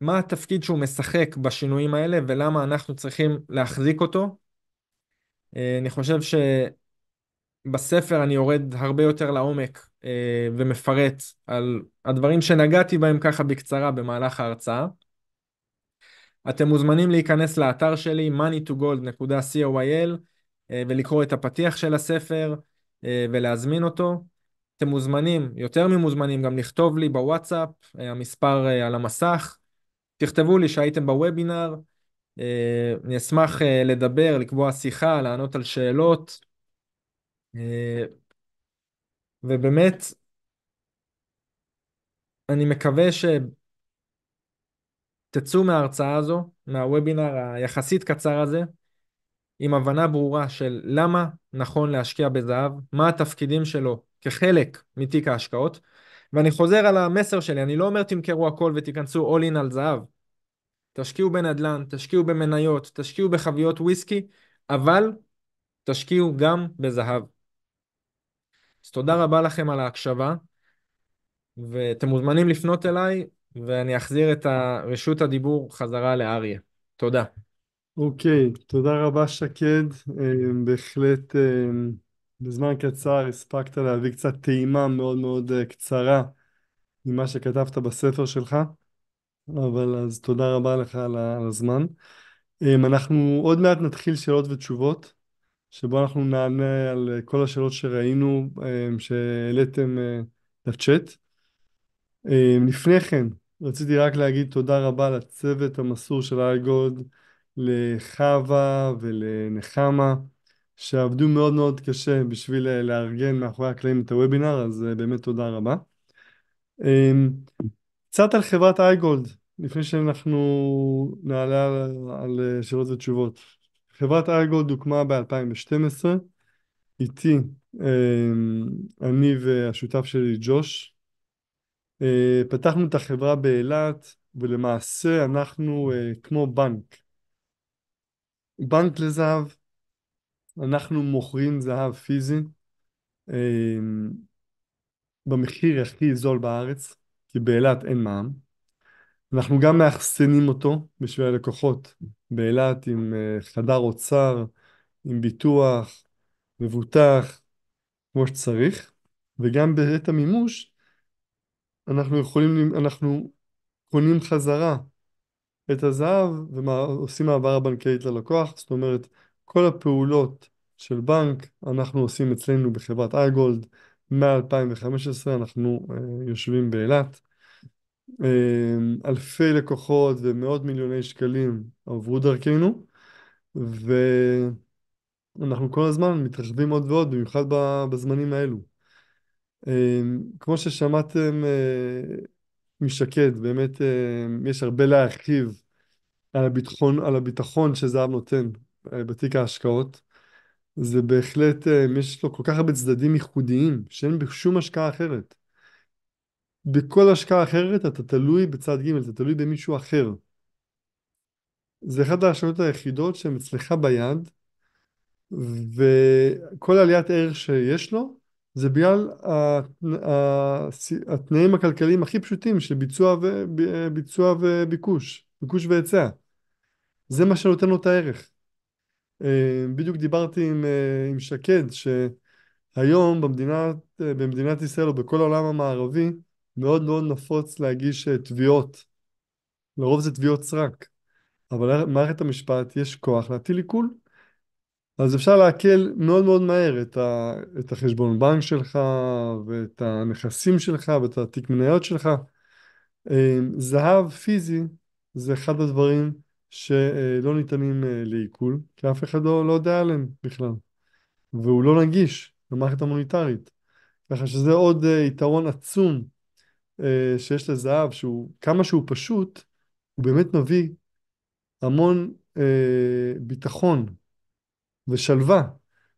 מה התפקיד שהוא משחק בשינויים האלה ולמה אנחנו צריכים להחזיק אותו? אה, אני חושב שבספר אני יורד הרבה יותר לעומק אה, ומפרט על הדברים שנגעתי בהם ככה בקצרה במהלך ההרצאה. אתם מוזמנים להיכנס לאתר שלי money2gold.coil אה, ולקרוא את הפתיח של הספר ולהזמין אותו. אתם מוזמנים, יותר ממוזמנים, גם לכתוב לי בוואטסאפ, אה, המספר אה, על המסך. תכתבו לי שהייתם בוובינר, אה, אני אשמח לדבר, לקבוע שיחה, לענות על שאלות. ובאמת, אני מקווה שתצאו מההרצאה הזו, מהוובינר היחסית קצר הזה, עם הבנה ברורה של למה נכון להשקיע בזהב, מה התפקידים שלו כחלק מתיק ההשקעות. ואני חוזר על המסר שלי, אני לא אומר תמכרו הכל ותיכנסו all in על זהב. תשקיעו בנדל"ן, תשקיעו במניות, תשקיעו בחביות וויסקי, אבל תשקיעו גם בזהב. אז תודה רבה לכם על ההקשבה, ואתם מוזמנים לפנות אליי, ואני אחזיר את רשות הדיבור חזרה לאריה. תודה. אוקיי, okay, תודה רבה שקד, אה, בהחלט... אה, בזמן קצר הספקת להביא קצת טעימה מאוד מאוד אה, קצרה ממה שכתבת בספר שלך, אבל אז תודה רבה לך על הזמן. אמ, אנחנו עוד מעט נתחיל שאלות ותשובות, שבו אנחנו נענה על אה, כל השאלות שראינו, אמ, שהעליתם לצ'אט. אה, אמ, לפני כן, רציתי רק להגיד תודה רבה לצוות המסור של אייגוד, לחווה ולנחמה. שעבדו מאוד מאוד קשה בשביל אה, לארגן מאחורי הקלעים את הוובינר, אז אה, באמת תודה רבה. אמ, קצת על חברת אייגולד, לפני שאנחנו נעלה על, על אה, שאלות ותשובות. חברת אייגולד הוקמה ב-2012, איתי, אמ, אני והשותף שלי ג'וש. פתחנו את החברה באילת, ולמעשה אנחנו כמו בנק. בנק לזהב, אנחנו מוכרים זהב פיזי אמ, במחיר הכי זול בארץ, כי באילת אין מע"מ. אנחנו גם מאחסנים אותו בשביל הלקוחות באילת עם אה, חדר אוצר, עם ביטוח, מבוטח, כמו שצריך, וגם בעת המימוש אנחנו יכולים, אנחנו קונים חזרה את הזהב ועושים העברה בנקאית ללקוח, זאת אומרת כל הפעולות של בנק אנחנו עושים אצלנו בחברת אייגולד. מ-2015 אנחנו uh, יושבים באילת. Uh, אלפי לקוחות ומאות מיליוני שקלים עברו דרכנו, ואנחנו כל הזמן מתרחבים עוד ועוד, במיוחד בזמנים האלו. Uh, כמו ששמעתם uh, משקד, באמת uh, יש הרבה להרחיב על הביטחון, על הביטחון שזהב נותן אה, בתיק ההשקעות, זה בהחלט, אה, יש לו כל כך הרבה צדדים ייחודיים, שאין בשום השקעה אחרת. בכל השקעה אחרת אתה תלוי בצד ג', אתה תלוי במישהו אחר. זה אחת ההשקעות היחידות שהן אצלך ביד, וכל עליית ערך שיש לו, זה בגלל התנאים הכלכליים הכי פשוטים של ביצוע, ו... ביצוע וביקוש, ביקוש והיצע. זה מה שנותן לו את הערך. אה, בדיוק דיברתי עם, אה, עם שקד, שהיום במדינת, אה, במדינת ישראל או בכל העולם המערבי מאוד מאוד נפוץ להגיש תביעות. לרוב זה תביעות סרק, אבל מערכת המשפט יש כוח להטיל עיכול. אז אפשר לעכל מאוד מאוד מהר את, ה, את החשבון בנק שלך ואת הנכסים שלך ואת התיק מניות שלך. זהב פיזי זה אחד הדברים שלא ניתנים אה, לעיכול, כי אף אחד לא, לא יודע עליהם בכלל, והוא לא נגיש למערכת המוניטרית. ככה שזה עוד אה, יתרון עצום אה, שיש לזהב, שהוא כמה שהוא פשוט, הוא באמת מביא המון ביטחון ושלווה,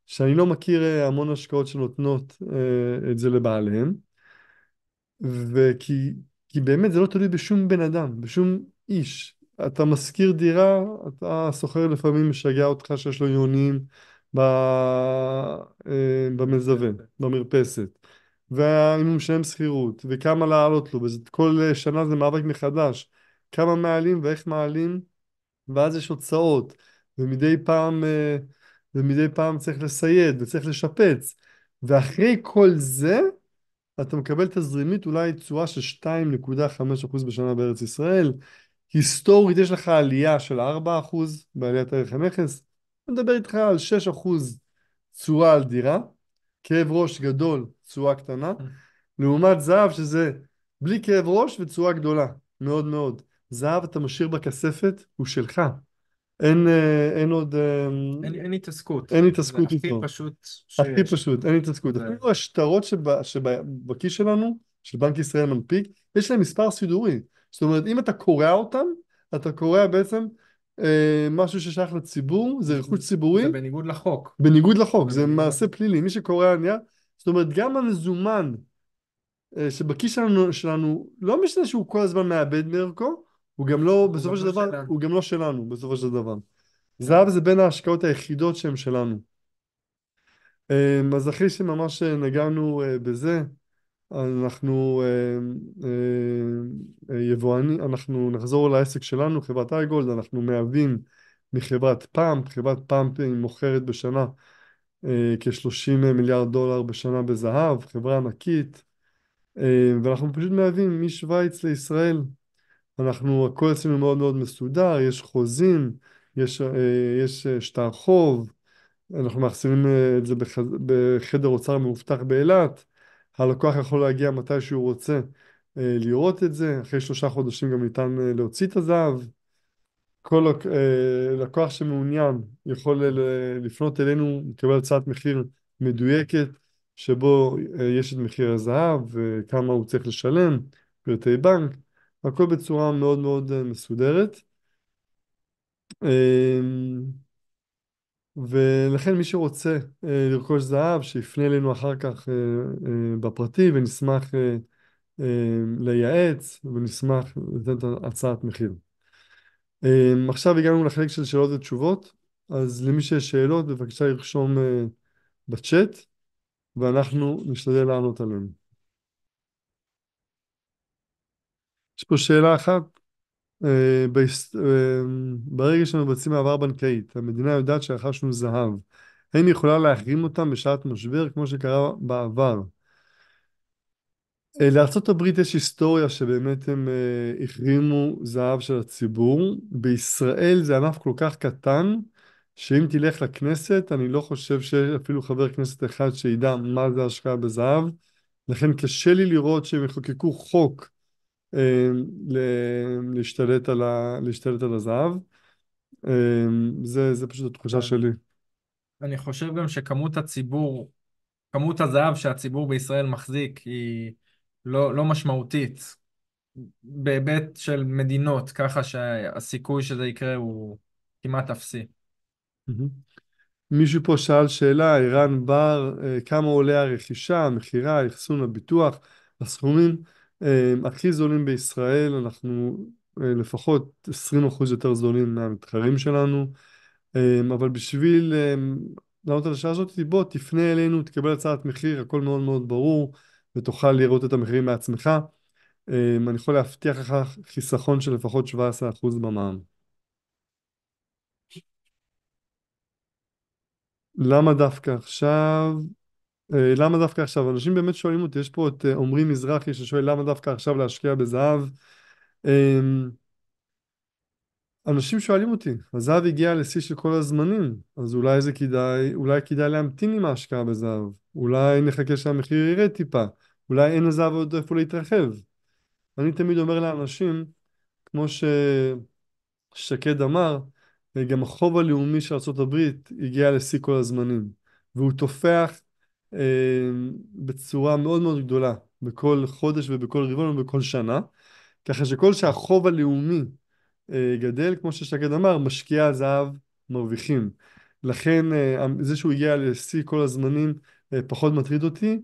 שאני לא מכיר המון השקעות שנותנות את זה לבעליהם, וכי כי באמת זה לא תלוי בשום בן אדם, בשום איש. אתה משכיר דירה, אתה שוכר לפעמים משגע אותך שיש לו יונים ב... אה, במזוון, במרפסת. ואם הוא משלם שכירות, וכמה לעלות לו, וכל שנה זה מאבק מחדש, כמה מעלים ואיך מעלים, ואז יש הוצאות, ומדי פעם, אה, ומדי פעם צריך לסייד, וצריך לשפץ, ואחרי כל זה, אתה מקבל תזרימית אולי תשואה של 2.5% בשנה בארץ ישראל, היסטורית יש לך עלייה של 4% בעליית ערך הנכס, אני מדבר איתך על 6% תשואה על דירה, כאב ראש גדול, תשואה קטנה, כן. לעומת זהב שזה בלי כאב ראש ותשואה גדולה, מאוד מאוד. זהב אתה משאיר בכספת, הוא שלך. אין, אה, אין עוד... אה, אין, התעסקות. אין התעסקות איתו. זה הכי פשוט הכי פשוט, אין התעסקות. זה... אפילו השטרות שבכיס שלנו, של בנק ישראל מנפיק, יש להם מספר סידורי. זאת אומרת, אם אתה קורע אותם, אתה קורע בעצם אה, משהו ששייך לציבור, זה רכוש ציבורי. זה בניגוד לחוק. בניגוד לחוק, זה מעשה פלילי, מי שקורע נייר, זאת אומרת, גם המזומן אה, שבכיס שלנו, שלנו, לא משנה שהוא כל הזמן מאבד מערכו, הוא גם לא, הוא בסופו של לא דבר, הוא גם לא שלנו, בסופו של דבר. זהב זה בין ההשקעות היחידות שהן שלנו. אה, אז אחרי שממש אה, נגענו אה, בזה, אנחנו אה, אה, אה, יבואנים, אנחנו נחזור לעסק שלנו, חברת אייגולד, אנחנו מהווים מחברת פאמפ, חברת פאמפ היא מוכרת בשנה כ-30 מיליארד דולר בשנה בזהב, חברה ענקית, ואנחנו פשוט מהווים משוויץ לישראל. אנחנו, הכל אצלנו מאוד מאוד מסודר, יש חוזים, יש, יש שטר חוב, אנחנו מאחסנים את זה בחדר אוצר מאובטח באילת, הלקוח יכול להגיע מתי שהוא רוצה אה, לראות את זה, אחרי שלושה חודשים גם ניתן אה, להוציא את הזהב. כל אה, לקוח שמעוניין יכול לפנות אלינו, לקבל הצעת מחיר מדויקת, שבו יש את מחיר הזהב וכמה הוא צריך לשלם, פרטי בנק, הכל בצורה מאוד מאוד מסודרת. אמ, ולכן מי שרוצה אה, לרכוש זהב, שיפנה אלינו אחר כך אה, אה, בפרטי ונשמח לייעץ ונשמח לתת את הצעת מחיר. עכשיו הגענו לחלק של שאלות ותשובות, אז למי שיש שאלות בבקשה לרשום בצ'אט ואנחנו נשתדל לענות עליהן. יש פה שאלה אחת אה, אה, ברגע שמבצעים העבר בנקאית, המדינה יודעת שרכשנו זהב. אין יכולה להחרים אותם בשעת משבר כמו שקרה בעבר. אה, לארה"ב יש היסטוריה שבאמת הם החרימו זהב של הציבור. בישראל זה ענף כל כך קטן, שאם תלך לכנסת, אני לא חושב שיש אפילו חבר כנסת אחד שידע מה זה השקעה בזהב. לכן קשה לי לראות שהם יחוקקו חוק אמ, להשתלט על, ה, להשתלט על הזהב. אמ, זה, זה פשוט התחושה כן. שלי. אני חושב גם שכמות הציבור, כמות הזהב שהציבור בישראל מחזיק היא לא, לא משמעותית בהיבט של מדינות, ככה שהסיכוי שזה יקרה הוא כמעט אפסי. מישהו פה שאל שאלה, ערן בר, אה, כמה עולה הרכישה, המכירה, האחסון, הביטוח, הסכומים? אה, הכי זולים בישראל, אנחנו אה, לפחות 20% יותר זולים מהמתחרים שלנו, אה, אבל בשביל לענות על השאלה הזאת, בוא תפנה אלינו, תקבל הצעת מחיר, הכל מאוד מאוד ברור, ותוכל לראות את המחירים בעצמך. אני יכול להבטיח לך חיסכון של לפחות 17% במע"מ. למה דווקא עכשיו? אה, למה דווקא עכשיו? אנשים באמת שואלים אותי, יש פה את אה, עמרי מזרחי ששואל למה דווקא עכשיו להשקיע בזהב. אמ, אנשים שואלים אותי, הזהב הגיע לשיא של כל הזמנים, אז אולי זה כדאי, אולי כדאי להמתין עם ההשקעה בזהב, אולי נחכה שהמחיר ירד טיפה, אולי אין לזהב עוד איפה להתרחב. אני תמיד אומר לאנשים, כמו ששקד אמר, גם החוב הלאומי של ארה"ב הגיע לשיא כל הזמנים, והוא תופח אה, בצורה מאוד מאוד גדולה בכל חודש ובכל רבעון ובכל שנה, ככה שכל שהחוב הלאומי אה, גדל, כמו ששקד אמר, משקיעי הזהב מרוויחים. לכן אה, זה שהוא הגיע לשיא כל הזמנים פחות מטריד אותי.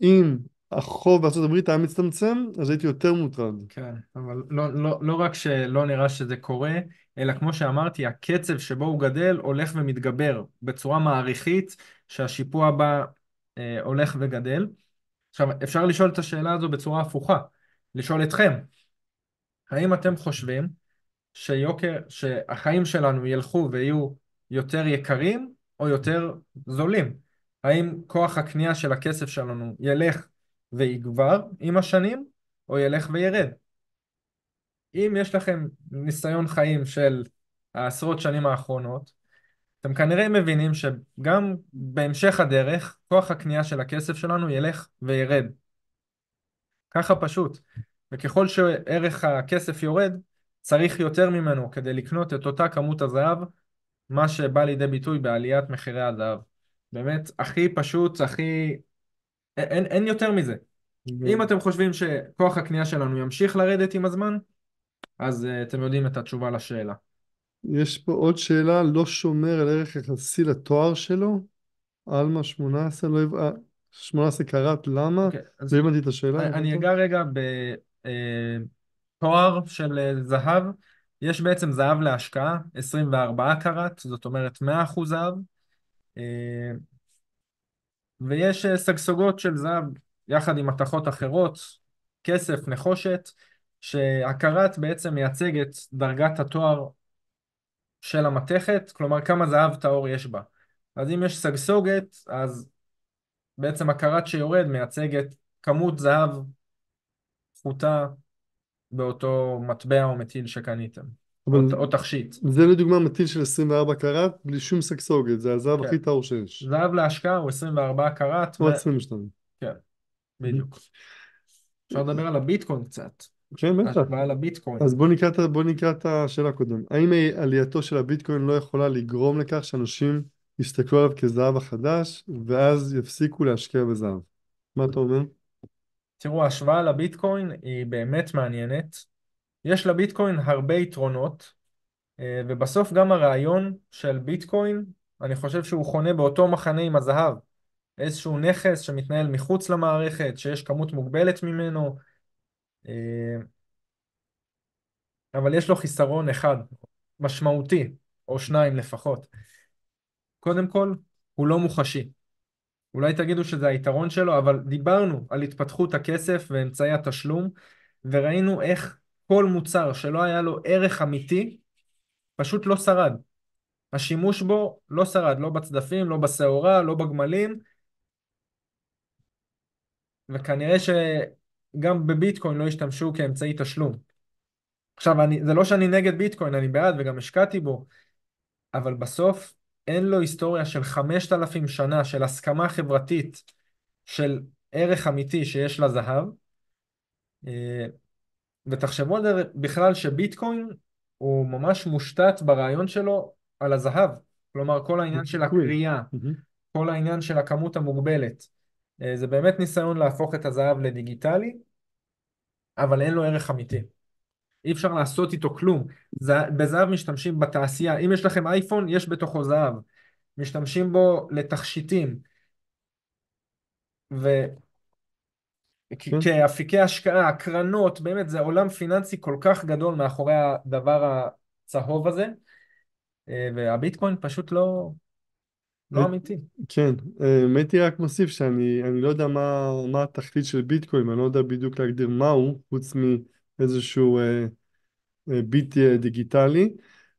אם החוב בארה"ב היה מצטמצם, אז הייתי יותר מוטרד. כן, אבל לא, לא, לא רק שלא נראה שזה קורה, אלא כמו שאמרתי, הקצב שבו הוא גדל הולך ומתגבר בצורה מעריכית. שהשיפוע בה אה, הולך וגדל. עכשיו, אפשר לשאול את השאלה הזו בצורה הפוכה, לשאול אתכם, האם אתם חושבים שיוקר, שהחיים שלנו ילכו ויהיו יותר יקרים או יותר זולים? האם כוח הקנייה של הכסף שלנו ילך ויגבר עם השנים או ילך וירד? אם יש לכם ניסיון חיים של העשרות שנים האחרונות, אתם כנראה מבינים שגם בהמשך הדרך, כוח הקנייה של הכסף שלנו ילך וירד. ככה פשוט. וככל שערך הכסף יורד, צריך יותר ממנו כדי לקנות את אותה כמות הזהב, מה שבא לידי ביטוי בעליית מחירי הזהב. באמת, הכי פשוט, הכי... אין, אין יותר מזה. אם אתם חושבים שכוח הקנייה שלנו ימשיך לרדת עם הזמן, אז uh, אתם יודעים את התשובה לשאלה. יש פה עוד שאלה, לא שומר על ערך יחסי לתואר שלו? עלמה 18, לא הבא... אה, 18 קראת, למה? Okay, אוקיי, לא הבנתי את השאלה. אני לא אגע רגע בתואר אה, של אה, זהב. יש בעצם זהב להשקעה, 24 קראת, זאת אומרת 100% זהב. ויש שגשוגות של זהב יחד עם מתכות אחרות, כסף, נחושת, שהקראת בעצם מייצגת דרגת התואר של המתכת, כלומר כמה זהב טהור יש בה. אז אם יש סגסוגת, אז בעצם הכרת שיורד מייצגת כמות זהב פחותה באותו מטבע או מטיל שקניתם, או, או תכשיט. זה לדוגמה מטיל של 24 קראט, בלי שום סגסוגת, זה הזהב כן. הכי טהור שיש. זהב להשקעה הוא 24 קראט. או ו... 22. כן, בדיוק. אפשר לדבר על הביטקוין קצת. כן, בטח. השפעה לביטקוין. אז בוא נקרא, בוא נקרא את השאלה הקודם. האם עלייתו של הביטקוין לא יכולה לגרום לכך שאנשים יסתכלו עליו כזהב החדש, ואז יפסיקו להשקיע בזהב? מה אתה אומר? תראו, ההשוואה לביטקוין היא באמת מעניינת. יש לביטקוין הרבה יתרונות, אה, ובסוף גם הרעיון של ביטקוין, אני חושב שהוא חונה באותו מחנה עם הזהב. איזשהו נכס שמתנהל מחוץ למערכת, שיש כמות מוגבלת ממנו, אה, אבל יש לו חיסרון אחד, משמעותי, או שניים לפחות. קודם כל, הוא לא מוחשי. אולי תגידו שזה היתרון שלו, אבל דיברנו על התפתחות הכסף ואמצעי התשלום, וראינו איך כל מוצר שלא היה לו ערך אמיתי, פשוט לא שרד. השימוש בו לא שרד, לא בצדפים, לא בשעורה, לא בגמלים, וכנראה גם בביטקוין לא השתמשו כאמצעי תשלום. עכשיו, אני, זה לא שאני נגד ביטקוין, אני בעד וגם השקעתי בו, אבל בסוף אין לו היסטוריה של 5,000 שנה של הסכמה חברתית של ערך אמיתי שיש לזהב. אה, ותחשבו על זה בכלל שביטקוין הוא ממש מושתת ברעיון שלו על הזהב. כלומר, כל העניין של הקריאה, mm-hmm. כל העניין של הכמות המוגבלת. אה, זה באמת ניסיון להפוך את הזהב לדיגיטלי, אבל אין לו ערך אמיתי. אי אפשר לעשות איתו כלום. בזהב משתמשים בתעשייה. אם יש לכם אייפון, יש בתוכו זהב. משתמשים בו לתכשיטים. ו... כן. כאפיקי השקעה, הקרנות, באמת זה עולם פיננסי כל כך גדול מאחורי הדבר הצהוב הזה, אה, והביטקוין פשוט לא, לא אמיתי. כן, אה, האמת היא רק מוסיף שאני לא יודע מה, מה התכלית של ביטקוין, אני לא יודע בדיוק להגדיר מהו, חוץ מאיזשהו אה, אה, ביט אה, דיגיטלי.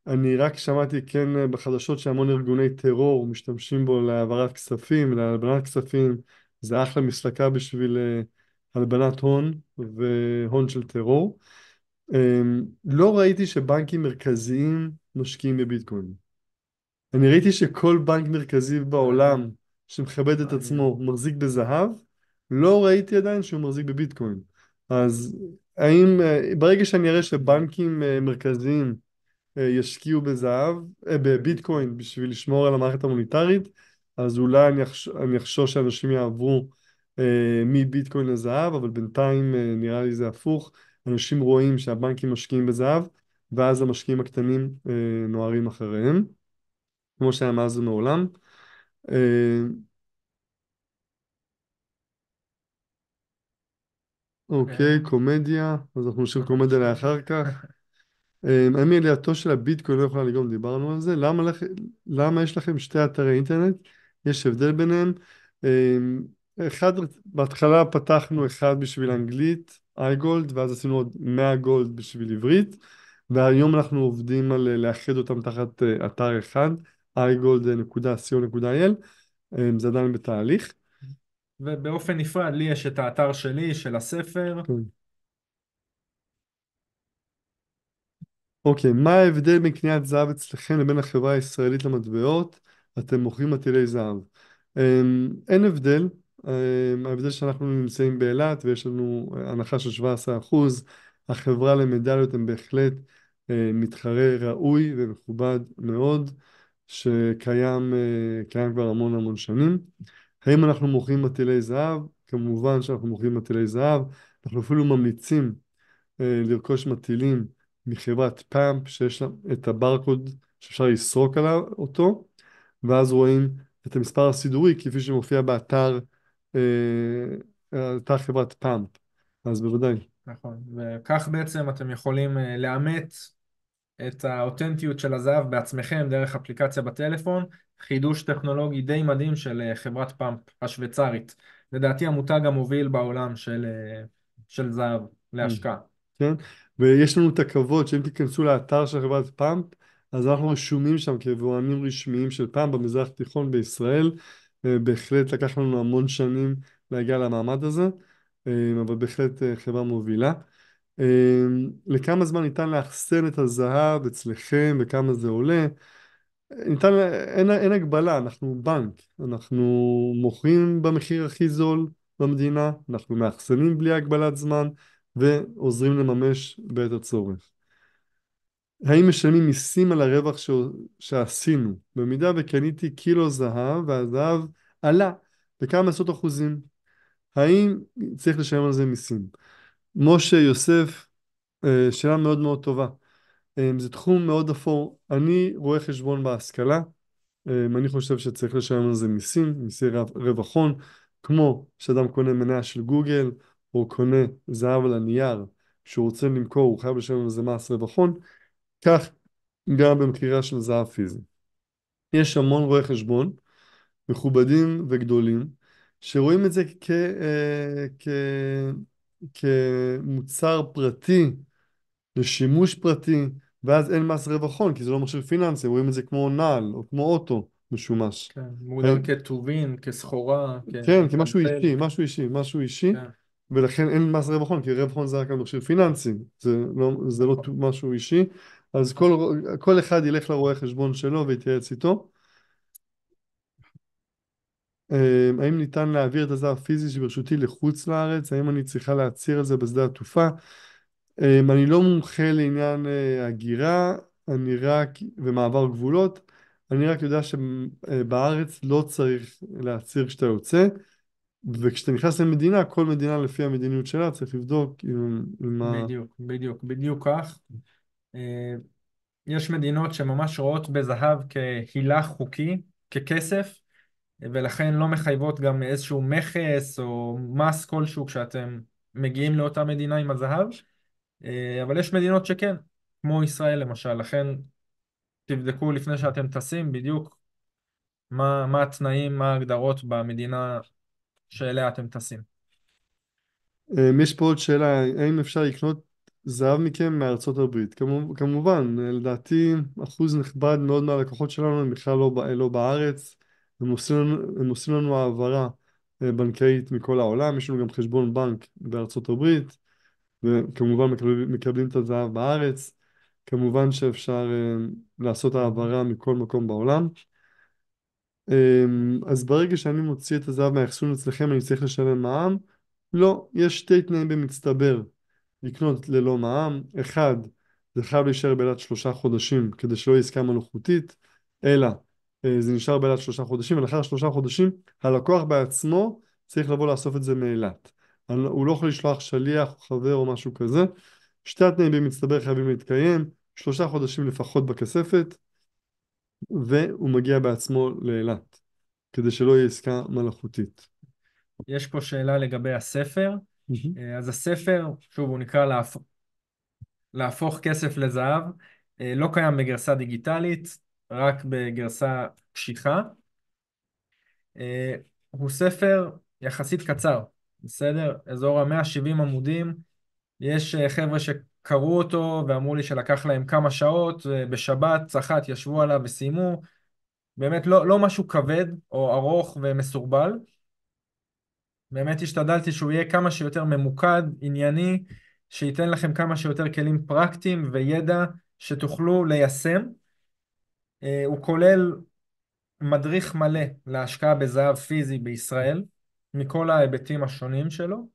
אני רק שמעתי כן אה, בחדשות שהמון ארגוני טרור משתמשים בו להעברת כספים, להלבנת כספים, זה אחלה מסלקה בשביל הלבנת הון והון של טרור. אמ, לא ראיתי שבנקים מרכזיים משקיעים בביטקוין. אני ראיתי שכל בנק מרכזי בעולם אה, שמכבד את אה. עצמו מחזיק בזהב, לא ראיתי עדיין שהוא מחזיק בביטקוין. אז האם, אה, ברגע שאני אראה שבנקים מרכזיים ישקיעו בזהב, בביטקוין בשביל לשמור על המערכת המוניטרית, אז אולי אני, אחש, אני אחשוש שאנשים יעברו אה, מביטקוין לזהב, אבל בינתיים אה, נראה לי זה הפוך, אנשים רואים שהבנקים משקיעים בזהב, ואז המשקיעים הקטנים אה, נוהרים אחריהם. אה, כמו שהיה מאז ומעולם. אה, כן. אוקיי, קומדיה, אז אנחנו נשאיר קומדיה לאחר כך. אה, האם עלייתו של הביטקוין לא יכולה לגרום, דיברנו על זה. למה, יש לכם שתי אתרי אינטרנט? יש הבדל ביניהם. אה, אחד, בהתחלה פתחנו אחד בשביל אנגלית, אייגולד, ואז עשינו עוד 100 גולד בשביל עברית, והיום אנחנו עובדים על לאחד אותם תחת אתר אחד. igold.co.il אה, זה עדיין בתהליך. ובאופן נפרד לי יש את האתר שלי, של הספר. כן. אוקיי, okay, מה ההבדל בין קניית זהב אצלכם לבין החברה הישראלית למטבעות? אתם מוכרים מטילי זהב. אמ, אין הבדל, אמ, ההבדל שאנחנו נמצאים באילת ויש לנו אה, הנחה של 17%, החברה למדליות הם בהחלט אה, מתחרה ראוי ומכובד מאוד. שקיים אה, כבר המון המון שנים. האם אנחנו מוכרים מטילי זהב? כמובן שאנחנו מוכרים מטילי זהב, אנחנו אפילו ממליצים אה, לרכוש מטילים מחברת פאמפ שיש לה את הברקוד שאפשר לסרוק עליו אותו ואז רואים את המספר הסידורי כפי שמופיע באתר אה, אתר חברת פאמפ, אז בוודאי. נכון, וכך בעצם אתם יכולים לאמץ את האותנטיות של הזהב בעצמכם דרך אפליקציה בטלפון, חידוש טכנולוגי די מדהים של אה, חברת פאמפ השוויצרית. לדעתי המותג המוביל בעולם של, אה, של זהב להשקעה. Mm, כן, ויש לנו את הכבוד שאם תיכנסו לאתר של חברת פאמפ, אז אנחנו רשומים שם כיבואנים רשמיים של פאמפ במזרח התיכון בישראל. אה, בהחלט לקח לנו המון שנים להגיע למעמד הזה, אבל בהחלט חברה מובילה. אמ, לכמה זמן ניתן לאחסן את הזהב אצלכם וכמה זה עולה. ניתן, אין, אין הגבלה, אנחנו בנק, אנחנו מוכרים במחיר הכי זול במדינה, אנחנו מאחסנים בלי הגבלת זמן ועוזרים לממש בעת הצורך. האם משלמים מיסים על הרווח ש... שעשינו? במידה וקניתי קילו זהב והזהב עלה בכמה עשרות אחוזים, האם צריך לשלם על זה מיסים? משה, יוסף, אה, שאלה מאוד מאוד טובה. אה, זה תחום מאוד אפור. אני רואה חשבון בהשכלה, אה, אני חושב שצריך לשלם על זה מיסים, מיסי רווח הון, כמו שאדם קונה מניה של גוגל, או קונה זהב על הנייר, שהוא רוצה למכור הוא חייב לשלם על זה מס רווח הון, כך גם במכירה של זהב פיזי. יש המון רואי חשבון, מכובדים וגדולים, שרואים את זה כ... כ... כמוצר פרטי לשימוש פרטי, ואז אין מס רווח הון, כי זה לא מכשיר פיננסי, רואים את זה כמו נעל או כמו אוטו משומש. כן, מוגדר כטובין, כסחורה. כן, כמשהו אישי, משהו אישי, משהו אישי, כן. ולכן אין מס רווח הון, כי רווח הון זה רק על מכשיר פיננסי, זה לא, זה לא נכון. משהו אישי, אז כל, כל אחד ילך לרואה חשבון שלו ויתייעץ איתו. אמ, האם ניתן להעביר את הזר הפיזי שברשותי לחוץ לארץ? האם אני צריכה להצהיר על זה בשדה התעופה? אמ, אני לא מומחה לעניין אה, הגירה אני רק, ומעבר גבולות, אני רק יודע שבארץ אה, לא צריך להצהיר כשאתה יוצא, וכשאתה נכנס למדינה, כל מדינה לפי המדיניות שלה צריך לבדוק עם, עם ה... בדיוק, בדיוק, בדיוק כך. אה, יש מדינות שממש רואות בזהב כהילה חוקי, ככסף, ולכן לא מחייבות גם איזשהו מכס או מס כלשהו כשאתם מגיעים לאותה מדינה עם הזהב, אה, אבל יש מדינות שכן, כמו ישראל למשל, לכן תבדקו לפני שאתם טסים בדיוק מה, מה התנאים, מה ההגדרות במדינה שאליה אתם טסים. אה, יש פה עוד שאלה, האם אפשר לקנות זהב מכם מארצות הברית? כמובן, אה, לדעתי אחוז נכבד מאוד מהלקוחות שלנו הם בכלל לא, לא בארץ. הם עושים, הם עושים לנו העברה אה, בנקאית מכל העולם, יש לנו גם חשבון בנק בארצות הברית, וכמובן מקבלים, מקבלים את הזהב בארץ, כמובן שאפשר אה, לעשות העברה מכל מקום בעולם. אמ, אז ברגע שאני מוציא את הזהב מהאחסון אצלכם אני צריך לשלם מע"מ? לא, יש שתי תנאים במצטבר לקנות ללא מע"מ, אחד, זה חייב להישאר באילת שלושה חודשים כדי שלא יהיה עסקה מלאכותית, אלא אה, זה נשאר באילת שלושה חודשים, ולאחר שלושה חודשים הלקוח בעצמו צריך לבוא לאסוף את זה מאילת. לא, הוא לא יכול לשלוח שליח או חבר או משהו כזה. שתי התנאים במצטבר חייבים להתקיים, שלושה חודשים לפחות בכספת, והוא מגיע בעצמו לאילת, כדי שלא יהיה עסקה מלאכותית. יש פה שאלה לגבי הספר. Mm-hmm. אז הספר, שוב, הוא נקרא להפ... להפוך כסף לזהב, אה, לא קיים בגרסה דיגיטלית, רק בגרסה קשיחה. אה, הוא ספר יחסית קצר, בסדר? אזור ה-170 עמודים. יש אה, חבר'ה שקראו אותו ואמרו לי שלקח להם כמה שעות, אה, בשבת, צחת ישבו עליו וסיימו. באמת לא, לא משהו כבד או ארוך ומסורבל. באמת השתדלתי שהוא יהיה כמה שיותר ממוקד, ענייני, שייתן לכם כמה שיותר כלים פרקטיים וידע שתוכלו ליישם. אה, הוא כולל מדריך מלא להשקעה בזהב פיזי בישראל, מכל ההיבטים השונים שלו,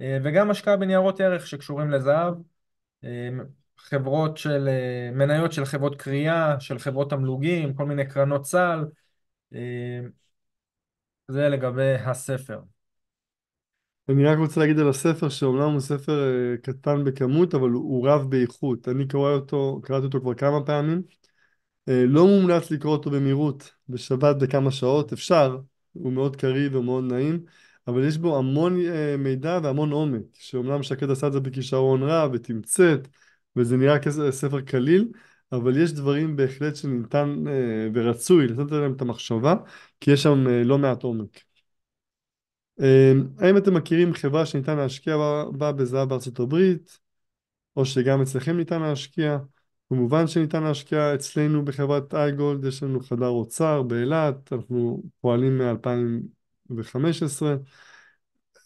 אה, וגם השקעה בניירות ערך שקשורים לזהב, אה, חברות של, מניות של חברות קריאה, של חברות תמלוגים, כל מיני קרנות סל, זה לגבי הספר. אני רק רוצה להגיד על הספר שאומנם הוא ספר קטן בכמות אבל הוא רב באיכות, אני קורא אותו, קראתי אותו כבר כמה פעמים אה, לא מומלץ לקרוא אותו במהירות, בשבת בכמה שעות, אפשר, הוא מאוד קריא ומאוד נעים, אבל יש בו המון אה, מידע והמון עומק, שאומנם שקד עשה את זה בכישרון רע ותמצת, וזה נראה כספר קליל, אבל יש דברים בהחלט שניתן אה, ורצוי לתת עליהם את המחשבה, כי יש שם לא מעט עומק. אמ, האם אתם מכירים חברה שניתן להשקיע בה בזהב בארצות הברית, או שגם אצלכם ניתן להשקיע? כמובן שניתן להשקיע אצלנו בחברת אייגולד, יש לנו חדר אוצר באילת, אנחנו פועלים מ-2015.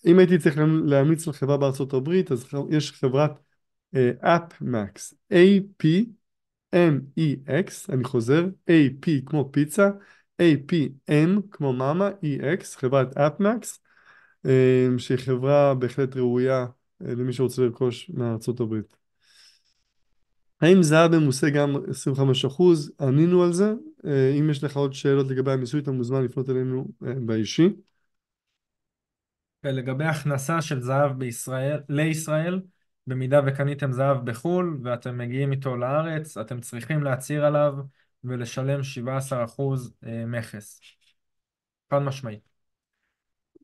אם הייתי צריך להמליץ על חברה בארצות הברית, אז יש חברת אה, AppMax, uh, A-P-M-E-X, אני חוזר, A-P כמו פיצה, A-P-M כמו מאמה, E-X, חברת AppMax, אה, שהיא חברה בהחלט ראויה אה, למי שרוצה לרכוש מארצות הברית. האם זהב ממוסה גם 25%? ענינו על זה. אה, אם יש לך עוד שאלות לגבי המיסוי, אתה מוזמן לפנות אלינו אה, באישי. כן, לגבי הכנסה של זהב בישראל, לישראל, במידה וקניתם זהב בחו"ל ואתם מגיעים איתו לארץ, אתם צריכים להצהיר עליו ולשלם 17% אה, מכס. חד משמעית.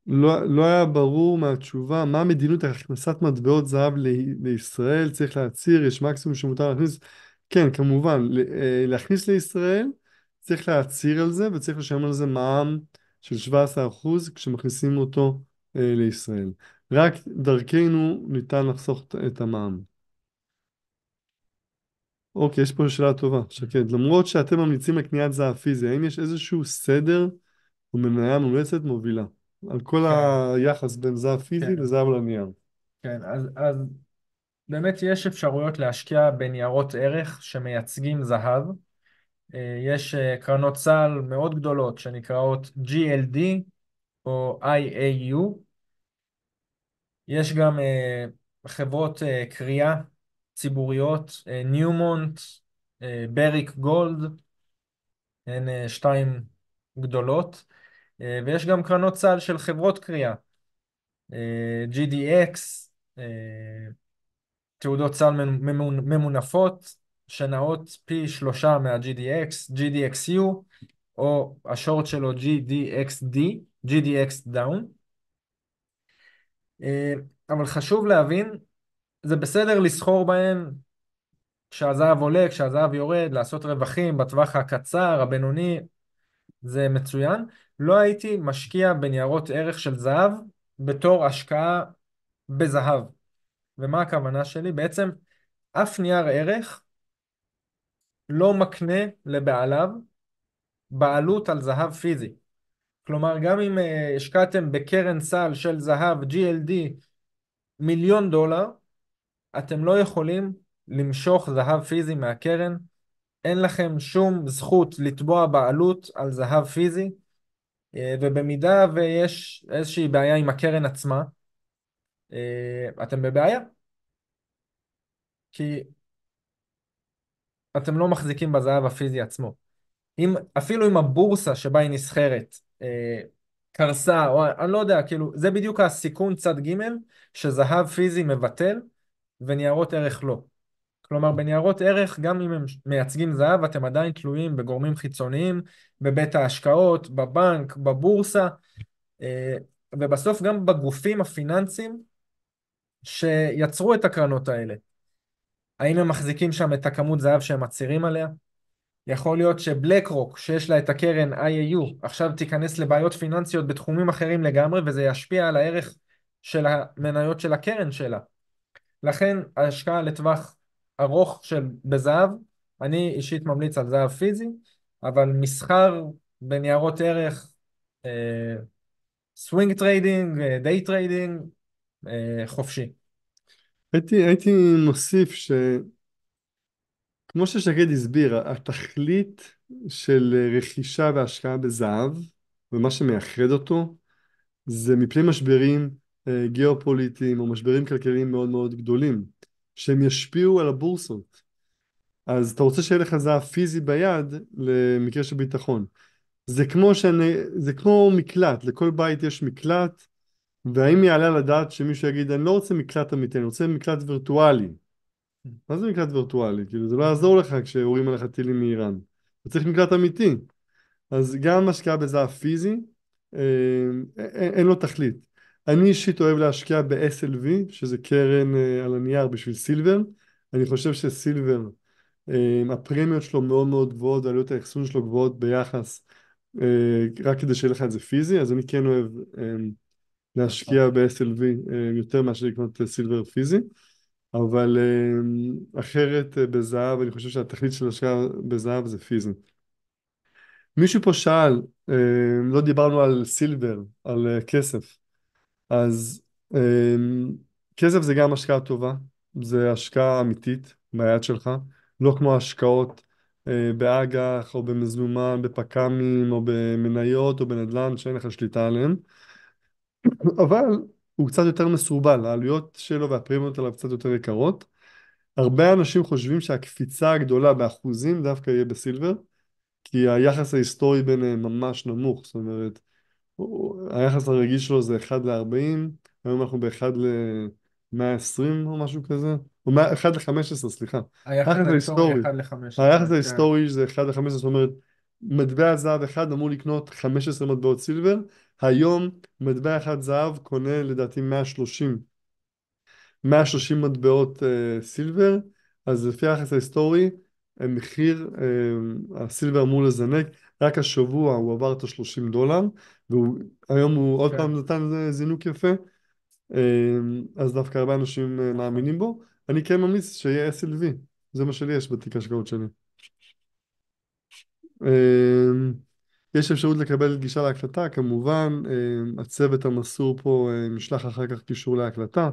לא, לא היה ברור מהתשובה מה מדיניות הכנסת מטבעות זהב ל- לישראל, צריך להצהיר, יש מקסימום שמותר להכניס, כן כמובן, אה, להכניס לישראל צריך להצהיר על זה וצריך לשלם על זה מע"מ של 17% כשמכניסים אותו אה, לישראל. רק דרכנו ניתן לחסוך את המע"מ. אוקיי, יש פה שאלה טובה, שקד. למרות שאתם ממליצים לקניית זהב פיזי, האם יש איזשהו סדר ומניה מומלצת מובילה? על כל כן. היחס בין זהב פיזי כן. לזהב לנייר. כן, אז, אז באמת יש אפשרויות להשקיע בניירות ערך שמייצגים זהב. אה, יש אה, קרנות סל מאוד גדולות שנקראות GLD או IAU. יש גם אה, חברות קריאה ציבוריות, ניומונט, בריק גולד, הן שתיים גדולות. אה, ויש גם קרנות סל של חברות קריאה, אה, GDX, אה, תעודות סל ממונפות שנעות פי שלושה מה-GDX, GDXU, או השורט שלו GDXD, GDX Down. אבל חשוב להבין, זה בסדר לסחור בהן כשהזהב עולה, כשהזהב יורד, לעשות רווחים בטווח הקצר, הבינוני זה מצוין. לא הייתי משקיע בניירות ערך של זהב בתור השקעה בזהב. ומה הכוונה שלי? בעצם אף נייר ערך לא מקנה לבעליו בעלות על זהב פיזי. כלומר, גם אם אה, השקעתם בקרן סל של זהב GLD מיליון דולר, אתם לא יכולים למשוך זהב פיזי מהקרן אין לכם שום זכות לתבוע בעלות על זהב פיזי, אה, ובמידה ויש איזושהי בעיה עם הקרן עצמה, אה, אתם בבעיה. כי אתם לא מחזיקים בזהב הפיזי עצמו. אם, אפילו אם הבורסה שבה היא נסחרת אה, קרסה, או אני לא יודע, כאילו, זה בדיוק הסיכון צד ג' שזהב פיזי מבטל וניירות ערך לא. כלומר בניירות ערך גם אם הם מייצגים זהב אתם עדיין תלויים בגורמים חיצוניים, בבית ההשקעות, בבנק, בבורסה אה, ובסוף גם בגופים הפיננסיים שיצרו את הקרנות האלה. האם הם מחזיקים שם את הכמות זהב שהם מצהירים עליה? יכול להיות שבלק רוק שיש לה את הקרן IAU עכשיו תיכנס לבעיות פיננסיות בתחומים אחרים לגמרי וזה ישפיע על הערך של המניות של הקרן שלה. לכן ההשקעה לטווח ארוך של בזהב, אני אישית ממליץ על זהב פיזי, אבל מסחר בניירות ערך, סווינג טריידינג, דיי טריידינג, חופשי. הייתי, הייתי מוסיף ש... כמו ששקד הסביר, התכלית של רכישה והשקעה בזהב, ומה שמייחד אותו, זה מפני משברים אה, גיאופוליטיים או משברים כלכליים מאוד מאוד גדולים. שהם ישפיעו על הבורסות. אז אתה רוצה שיהיה לך זהב פיזי ביד למקרה של ביטחון. זה כמו, שאני, זה כמו מקלט, לכל בית יש מקלט, והאם יעלה על הדעת שמישהו יגיד, אני לא רוצה מקלט אמיתי, אני רוצה מקלט וירטואלי. Mm. מה זה מקלט וירטואלי? כאילו זה לא יעזור לך כשיורים עליך טילים מאיראן. אתה צריך מקלט אמיתי. אז גם השקעה בזהב פיזי, אה, אה, אין לו תכלית. אני אישית אוהב להשקיע ב-SLV, שזה קרן uh, על הנייר בשביל סילבר. אני חושב שסילבר, um, הפרמיות שלו מאוד מאוד גבוהות ועלויות האחסון שלו גבוהות ביחס, uh, רק כדי שיהיה לך את זה פיזי, אז אני כן אוהב um, להשקיע ב-SLV um, יותר מאשר לקנות סילבר פיזי. אבל um, אחרת uh, בזהב, אני חושב שהתכלית של השקעה בזהב זה פיזי. מישהו פה שאל, um, לא דיברנו על סילבר, על uh, כסף. אז אמ, כסף זה גם השקעה טובה, זה השקעה אמיתית ביד שלך, לא כמו השקעות אה, באג"ח או במזומן, בפק"מים או במניות או בנדל"ן שאין לך שליטה עליהם, אבל הוא קצת יותר מסורבל, העלויות שלו והפרימיות עליו קצת יותר יקרות. הרבה אנשים חושבים שהקפיצה הגדולה באחוזים דווקא יהיה בסילבר, כי היחס ההיסטורי ביניהם ממש נמוך, זאת אומרת היחס הרגיל שלו זה 1 ל-40, היום אנחנו ב-1 ל-120 או משהו כזה, או 1 ל-15, סליחה. היחס ההיסטורי, 1 ל-15. היחס ההיסטורי כן. זה 1 ל-15, זאת אומרת, מטבע זהב אחד אמור לקנות 15 מטבעות סילבר, היום מטבע אחד זהב קונה לדעתי 130, 130 מטבעות אה, סילבר, אז לפי היחס ההיסטורי, המחיר, אה, אה, הסילבר אמור לזנק, רק השבוע הוא עבר את ה-30 דולר, והיום הוא okay. עוד כן. פעם נתן זינוק יפה, אמ, אז דווקא הרבה אנשים אה, מאמינים בו. אני כן ממליץ שיהיה SLV, זה מה שלי יש בתיק ההשקעות שלי. אמ, יש אפשרות לקבל גישה להקלטה, כמובן, אמ, הצוות המסור פה נשלח אה, אחר כך קישור להקלטה.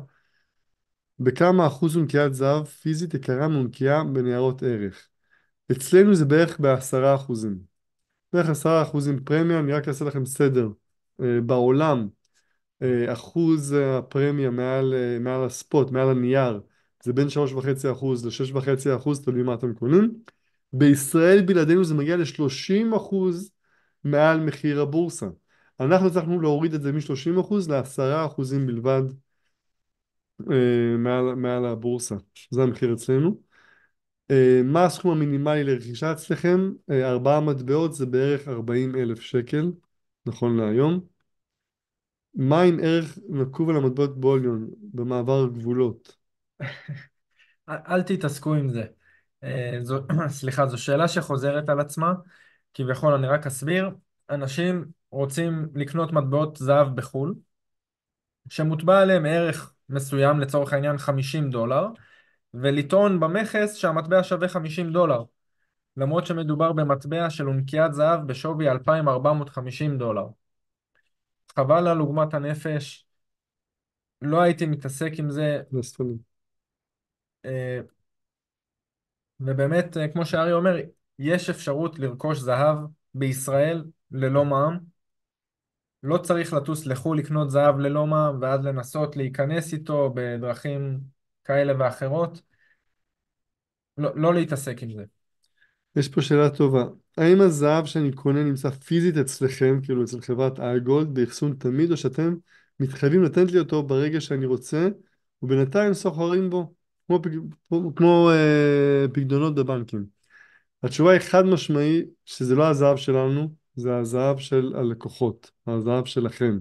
בכמה אחוז אונקיית זהב פיזית יקרה מונקייה בניירות ערך? אצלנו זה בערך בעשרה אחוזים. בערך עשרה אחוזים פרמיה, אני רק אעשה לכם סדר. אה, בעולם אה, אחוז הפרמיה מעל, אה, מעל הספוט, מעל הנייר, זה בין 3.5% אחוז ל-6.5%, אחוז, תלוי מה אתם קונים. בישראל בלעדינו זה מגיע ל-30% אחוז מעל מחיר הבורסה. אנחנו הצלחנו להוריד את זה מ-30% אחוז ל-10% אחוזים בלבד מעל, מעל הבורסה. זה המחיר אצלנו. אה, מה הסכום המינימלי לרכישה אצלכם? אה, ארבעה מטבעות זה בערך ארבעים אלף שקל, נכון להיום. מה עם ערך נקוב על המטבעות בוליון במעבר גבולות? אל תתעסקו עם זה. אה, זו, סליחה, זו שאלה שחוזרת על עצמה. כביכול, אני רק אסביר. אנשים רוצים לקנות מטבעות זהב בחו"ל, שמוטבע עליהם ערך מסוים, לצורך העניין 50 דולר, ולטעון במכס שהמטבע שווה 50 דולר, למרות שמדובר במטבע של אונקיית זהב בשווי 2,450 דולר. חבל על עוגמת הנפש, לא הייתי מתעסק עם זה. אה, ובאמת, אה, כמו שארי אומר, יש אפשרות לרכוש זהב בישראל ללא מע"מ. לא צריך לטוס לחו"ל לקנות זהב ללא מע"מ ואז לנסות להיכנס איתו בדרכים כאלה ואחרות, לא, לא להתעסק עם זה. יש פה שאלה טובה. האם הזהב שאני קונה נמצא פיזית אצלכם, כאילו אצל חברת אגולד, באחסון תמיד, או שאתם מתחייבים לתת לי אותו ברגע שאני רוצה, ובינתיים סוחרים בו, כמו, כמו, כמו אה, פקדונות בבנקים? התשובה היא חד משמעי שזה לא הזהב שלנו, זה הזהב של הלקוחות, הזהב שלכם.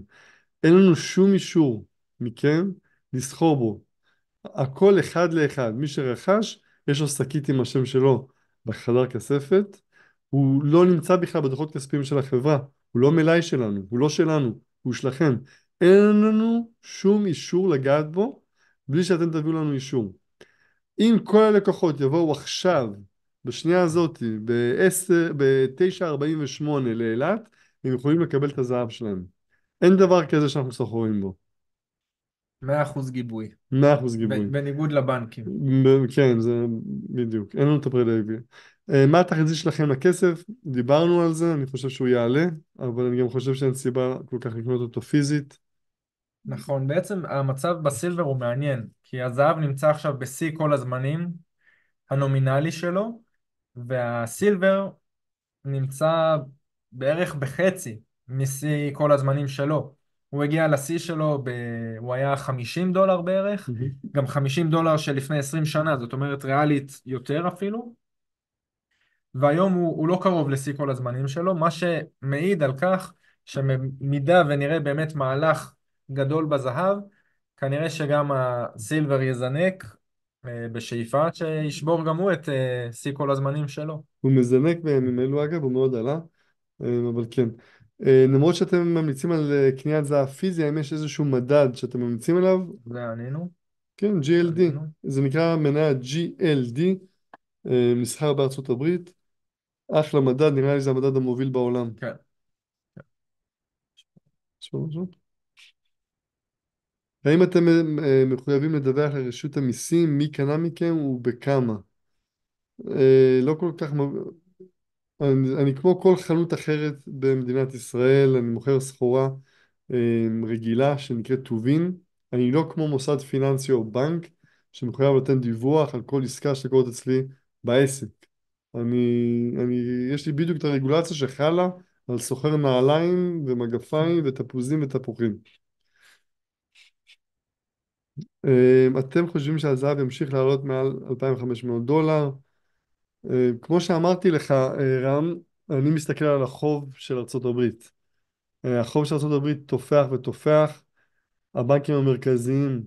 אין לנו שום אישור מכם לסחור בו. הכל אחד לאחד. מי שרכש, יש לו שקית עם השם שלו בחדר כספת, הוא לא נמצא בכלל בדוחות כספיים של החברה, הוא לא מלאי שלנו, הוא לא שלנו, הוא שלכם. אין לנו שום אישור לגעת בו בלי שאתם תביאו לנו אישור. אם כל הלקוחות יבואו עכשיו, בשנייה הזאת, ב-9.48 לאילת, הם יכולים לקבל את הזהב שלהם. אין דבר כזה שאנחנו סוחרים בו. 100% גיבוי. 100% גיבוי. בניגוד לבנקים. כן, זה בדיוק, אין לנו את הפרידאביה. אה, מה התחזית שלכם לכסף? דיברנו על זה, אני חושב שהוא יעלה, אבל אני גם חושב שאין סיבה כל כך לקנות אותו פיזית. נכון, בעצם המצב בסילבר הוא מעניין, כי הזהב נמצא עכשיו בשיא כל הזמנים, הנומינלי שלו, והסילבר נמצא בערך בחצי משיא כל הזמנים שלו. הוא הגיע לשיא שלו, ב... הוא היה 50 דולר בערך, mm-hmm. גם 50 דולר שלפני 20 שנה, זאת אומרת ריאלית יותר אפילו, והיום הוא, הוא לא קרוב לשיא כל הזמנים שלו, מה שמעיד על כך שמידה ונראה באמת מהלך גדול בזהב, כנראה שגם הסילבר יזנק אה, בשאיפה שישבור גם הוא את אה, שיא כל הזמנים שלו. הוא מזנק בימים אלו אגב, הוא מאוד עלה, אה, אבל כן. אה, למרות שאתם ממליצים על אה, קניית זהב פיזי, האם יש איזשהו מדד שאתם ממליצים עליו? זה ענינו. כן, GLD. ענינו. זה נקרא מניה GLD, אה, מסחר בארצות הברית. אחלה מדד, נראה לי זה המדד המוביל בעולם. כן. האם אתם מחויבים לדווח לרשות המיסים מי קנה מכם ובכמה? לא כל כך אני, אני כמו כל חנות אחרת במדינת ישראל, אני מוכר סחורה אה, רגילה שנקראת טובין. אני לא כמו מוסד פיננסי או בנק שמחויב לתת דיווח על כל עסקה שקורית אצלי בעסק. אני, אני, יש לי בדיוק את הרגולציה שחלה על סוחר נעליים ומגפיים ותפוזים ותפוחים. אה, אתם חושבים שהזהב ימשיך לעלות מעל 2,500 דולר? אה, כמו שאמרתי לך, אה, רם, אני מסתכל על החוב של ארה"ב. אה, החוב של ארה"ב תופח ותופח, הבנקים המרכזיים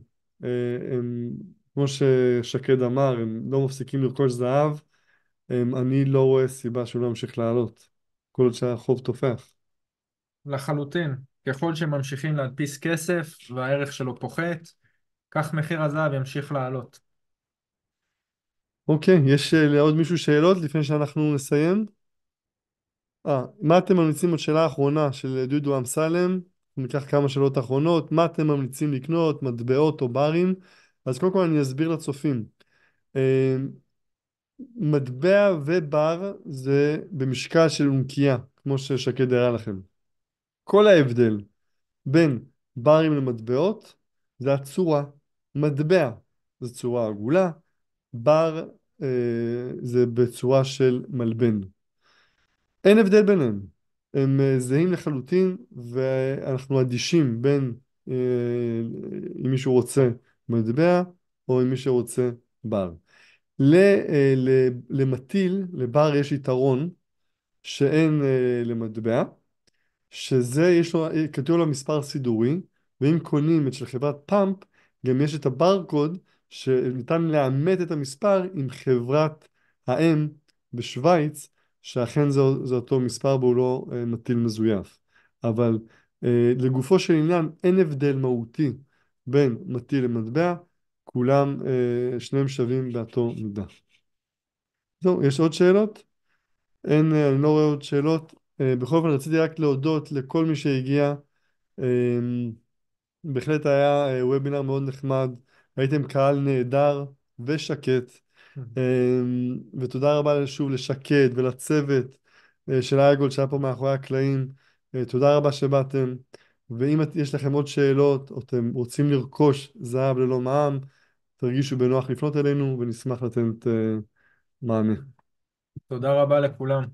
הם, כמו ששקד אמר, הם לא מפסיקים לרכוש זהב, הם, אני לא רואה סיבה שהוא לא ימשיך לעלות, כל עוד שהחוב תופח. לחלוטין. ככל שממשיכים להדפיס כסף והערך שלו פוחת, כך מחיר הזהב ימשיך לעלות. אוקיי, יש אה, לעוד מישהו שאלות לפני שאנחנו נסיים? אה, מה אתם ממליצים, עוד שאלה אחרונה של דודו אמסלם, ניקח כמה שאלות אחרונות, מה אתם ממליצים לקנות, מטבעות או ברים? אז קודם כל אני אסביר לצופים. אה, מטבע ובר זה במשקל של אונקייה, כמו ששקד הראה לכם. כל ההבדל בין ברים למטבעות זה הצורה. מטבע זה צורה עגולה, בר אה, זה בצורה של מלבן. אין הבדל ביניהם, הם אה, זהים לחלוטין ואנחנו אדישים בין אה, אם מישהו רוצה מטבע או אם מישהו רוצה בר. ל, אה, ל, אה, למטיל, לבר יש יתרון שאין אה, למטבע, שזה יש לו, אה, כתוב לו מספר סידורי, ואם קונים את של חברת פאמפ, גם יש את הברקוד שניתן לאמת את המספר עם חברת האם בשוויץ, שאכן זה, זה אותו מספר והוא לא אה, מטיל מזויף. אבל אה, לגופו של עניין אין הבדל מהותי בין מטיל למטבע, כולם, אה, שניהם שווים באותו מידה. זהו, יש עוד שאלות? אין, אה, אני לא רואה עוד שאלות. אה, בכל אופן רציתי רק להודות לכל מי שהגיע. אה, בהחלט היה אה, וובינר מאוד נחמד. הייתם קהל נהדר ושקט. אמ, ותודה רבה שוב לשקד ולצוות אה, של אייגול שהיה פה מאחורי הקלעים. אה, תודה רבה שבאתם. ואם יש לכם עוד שאלות, או אתם רוצים לרכוש זהב ללא מע"מ, תרגישו בנוח לפנות אלינו ונשמח לתת אה, מענה. תודה רבה לכולם.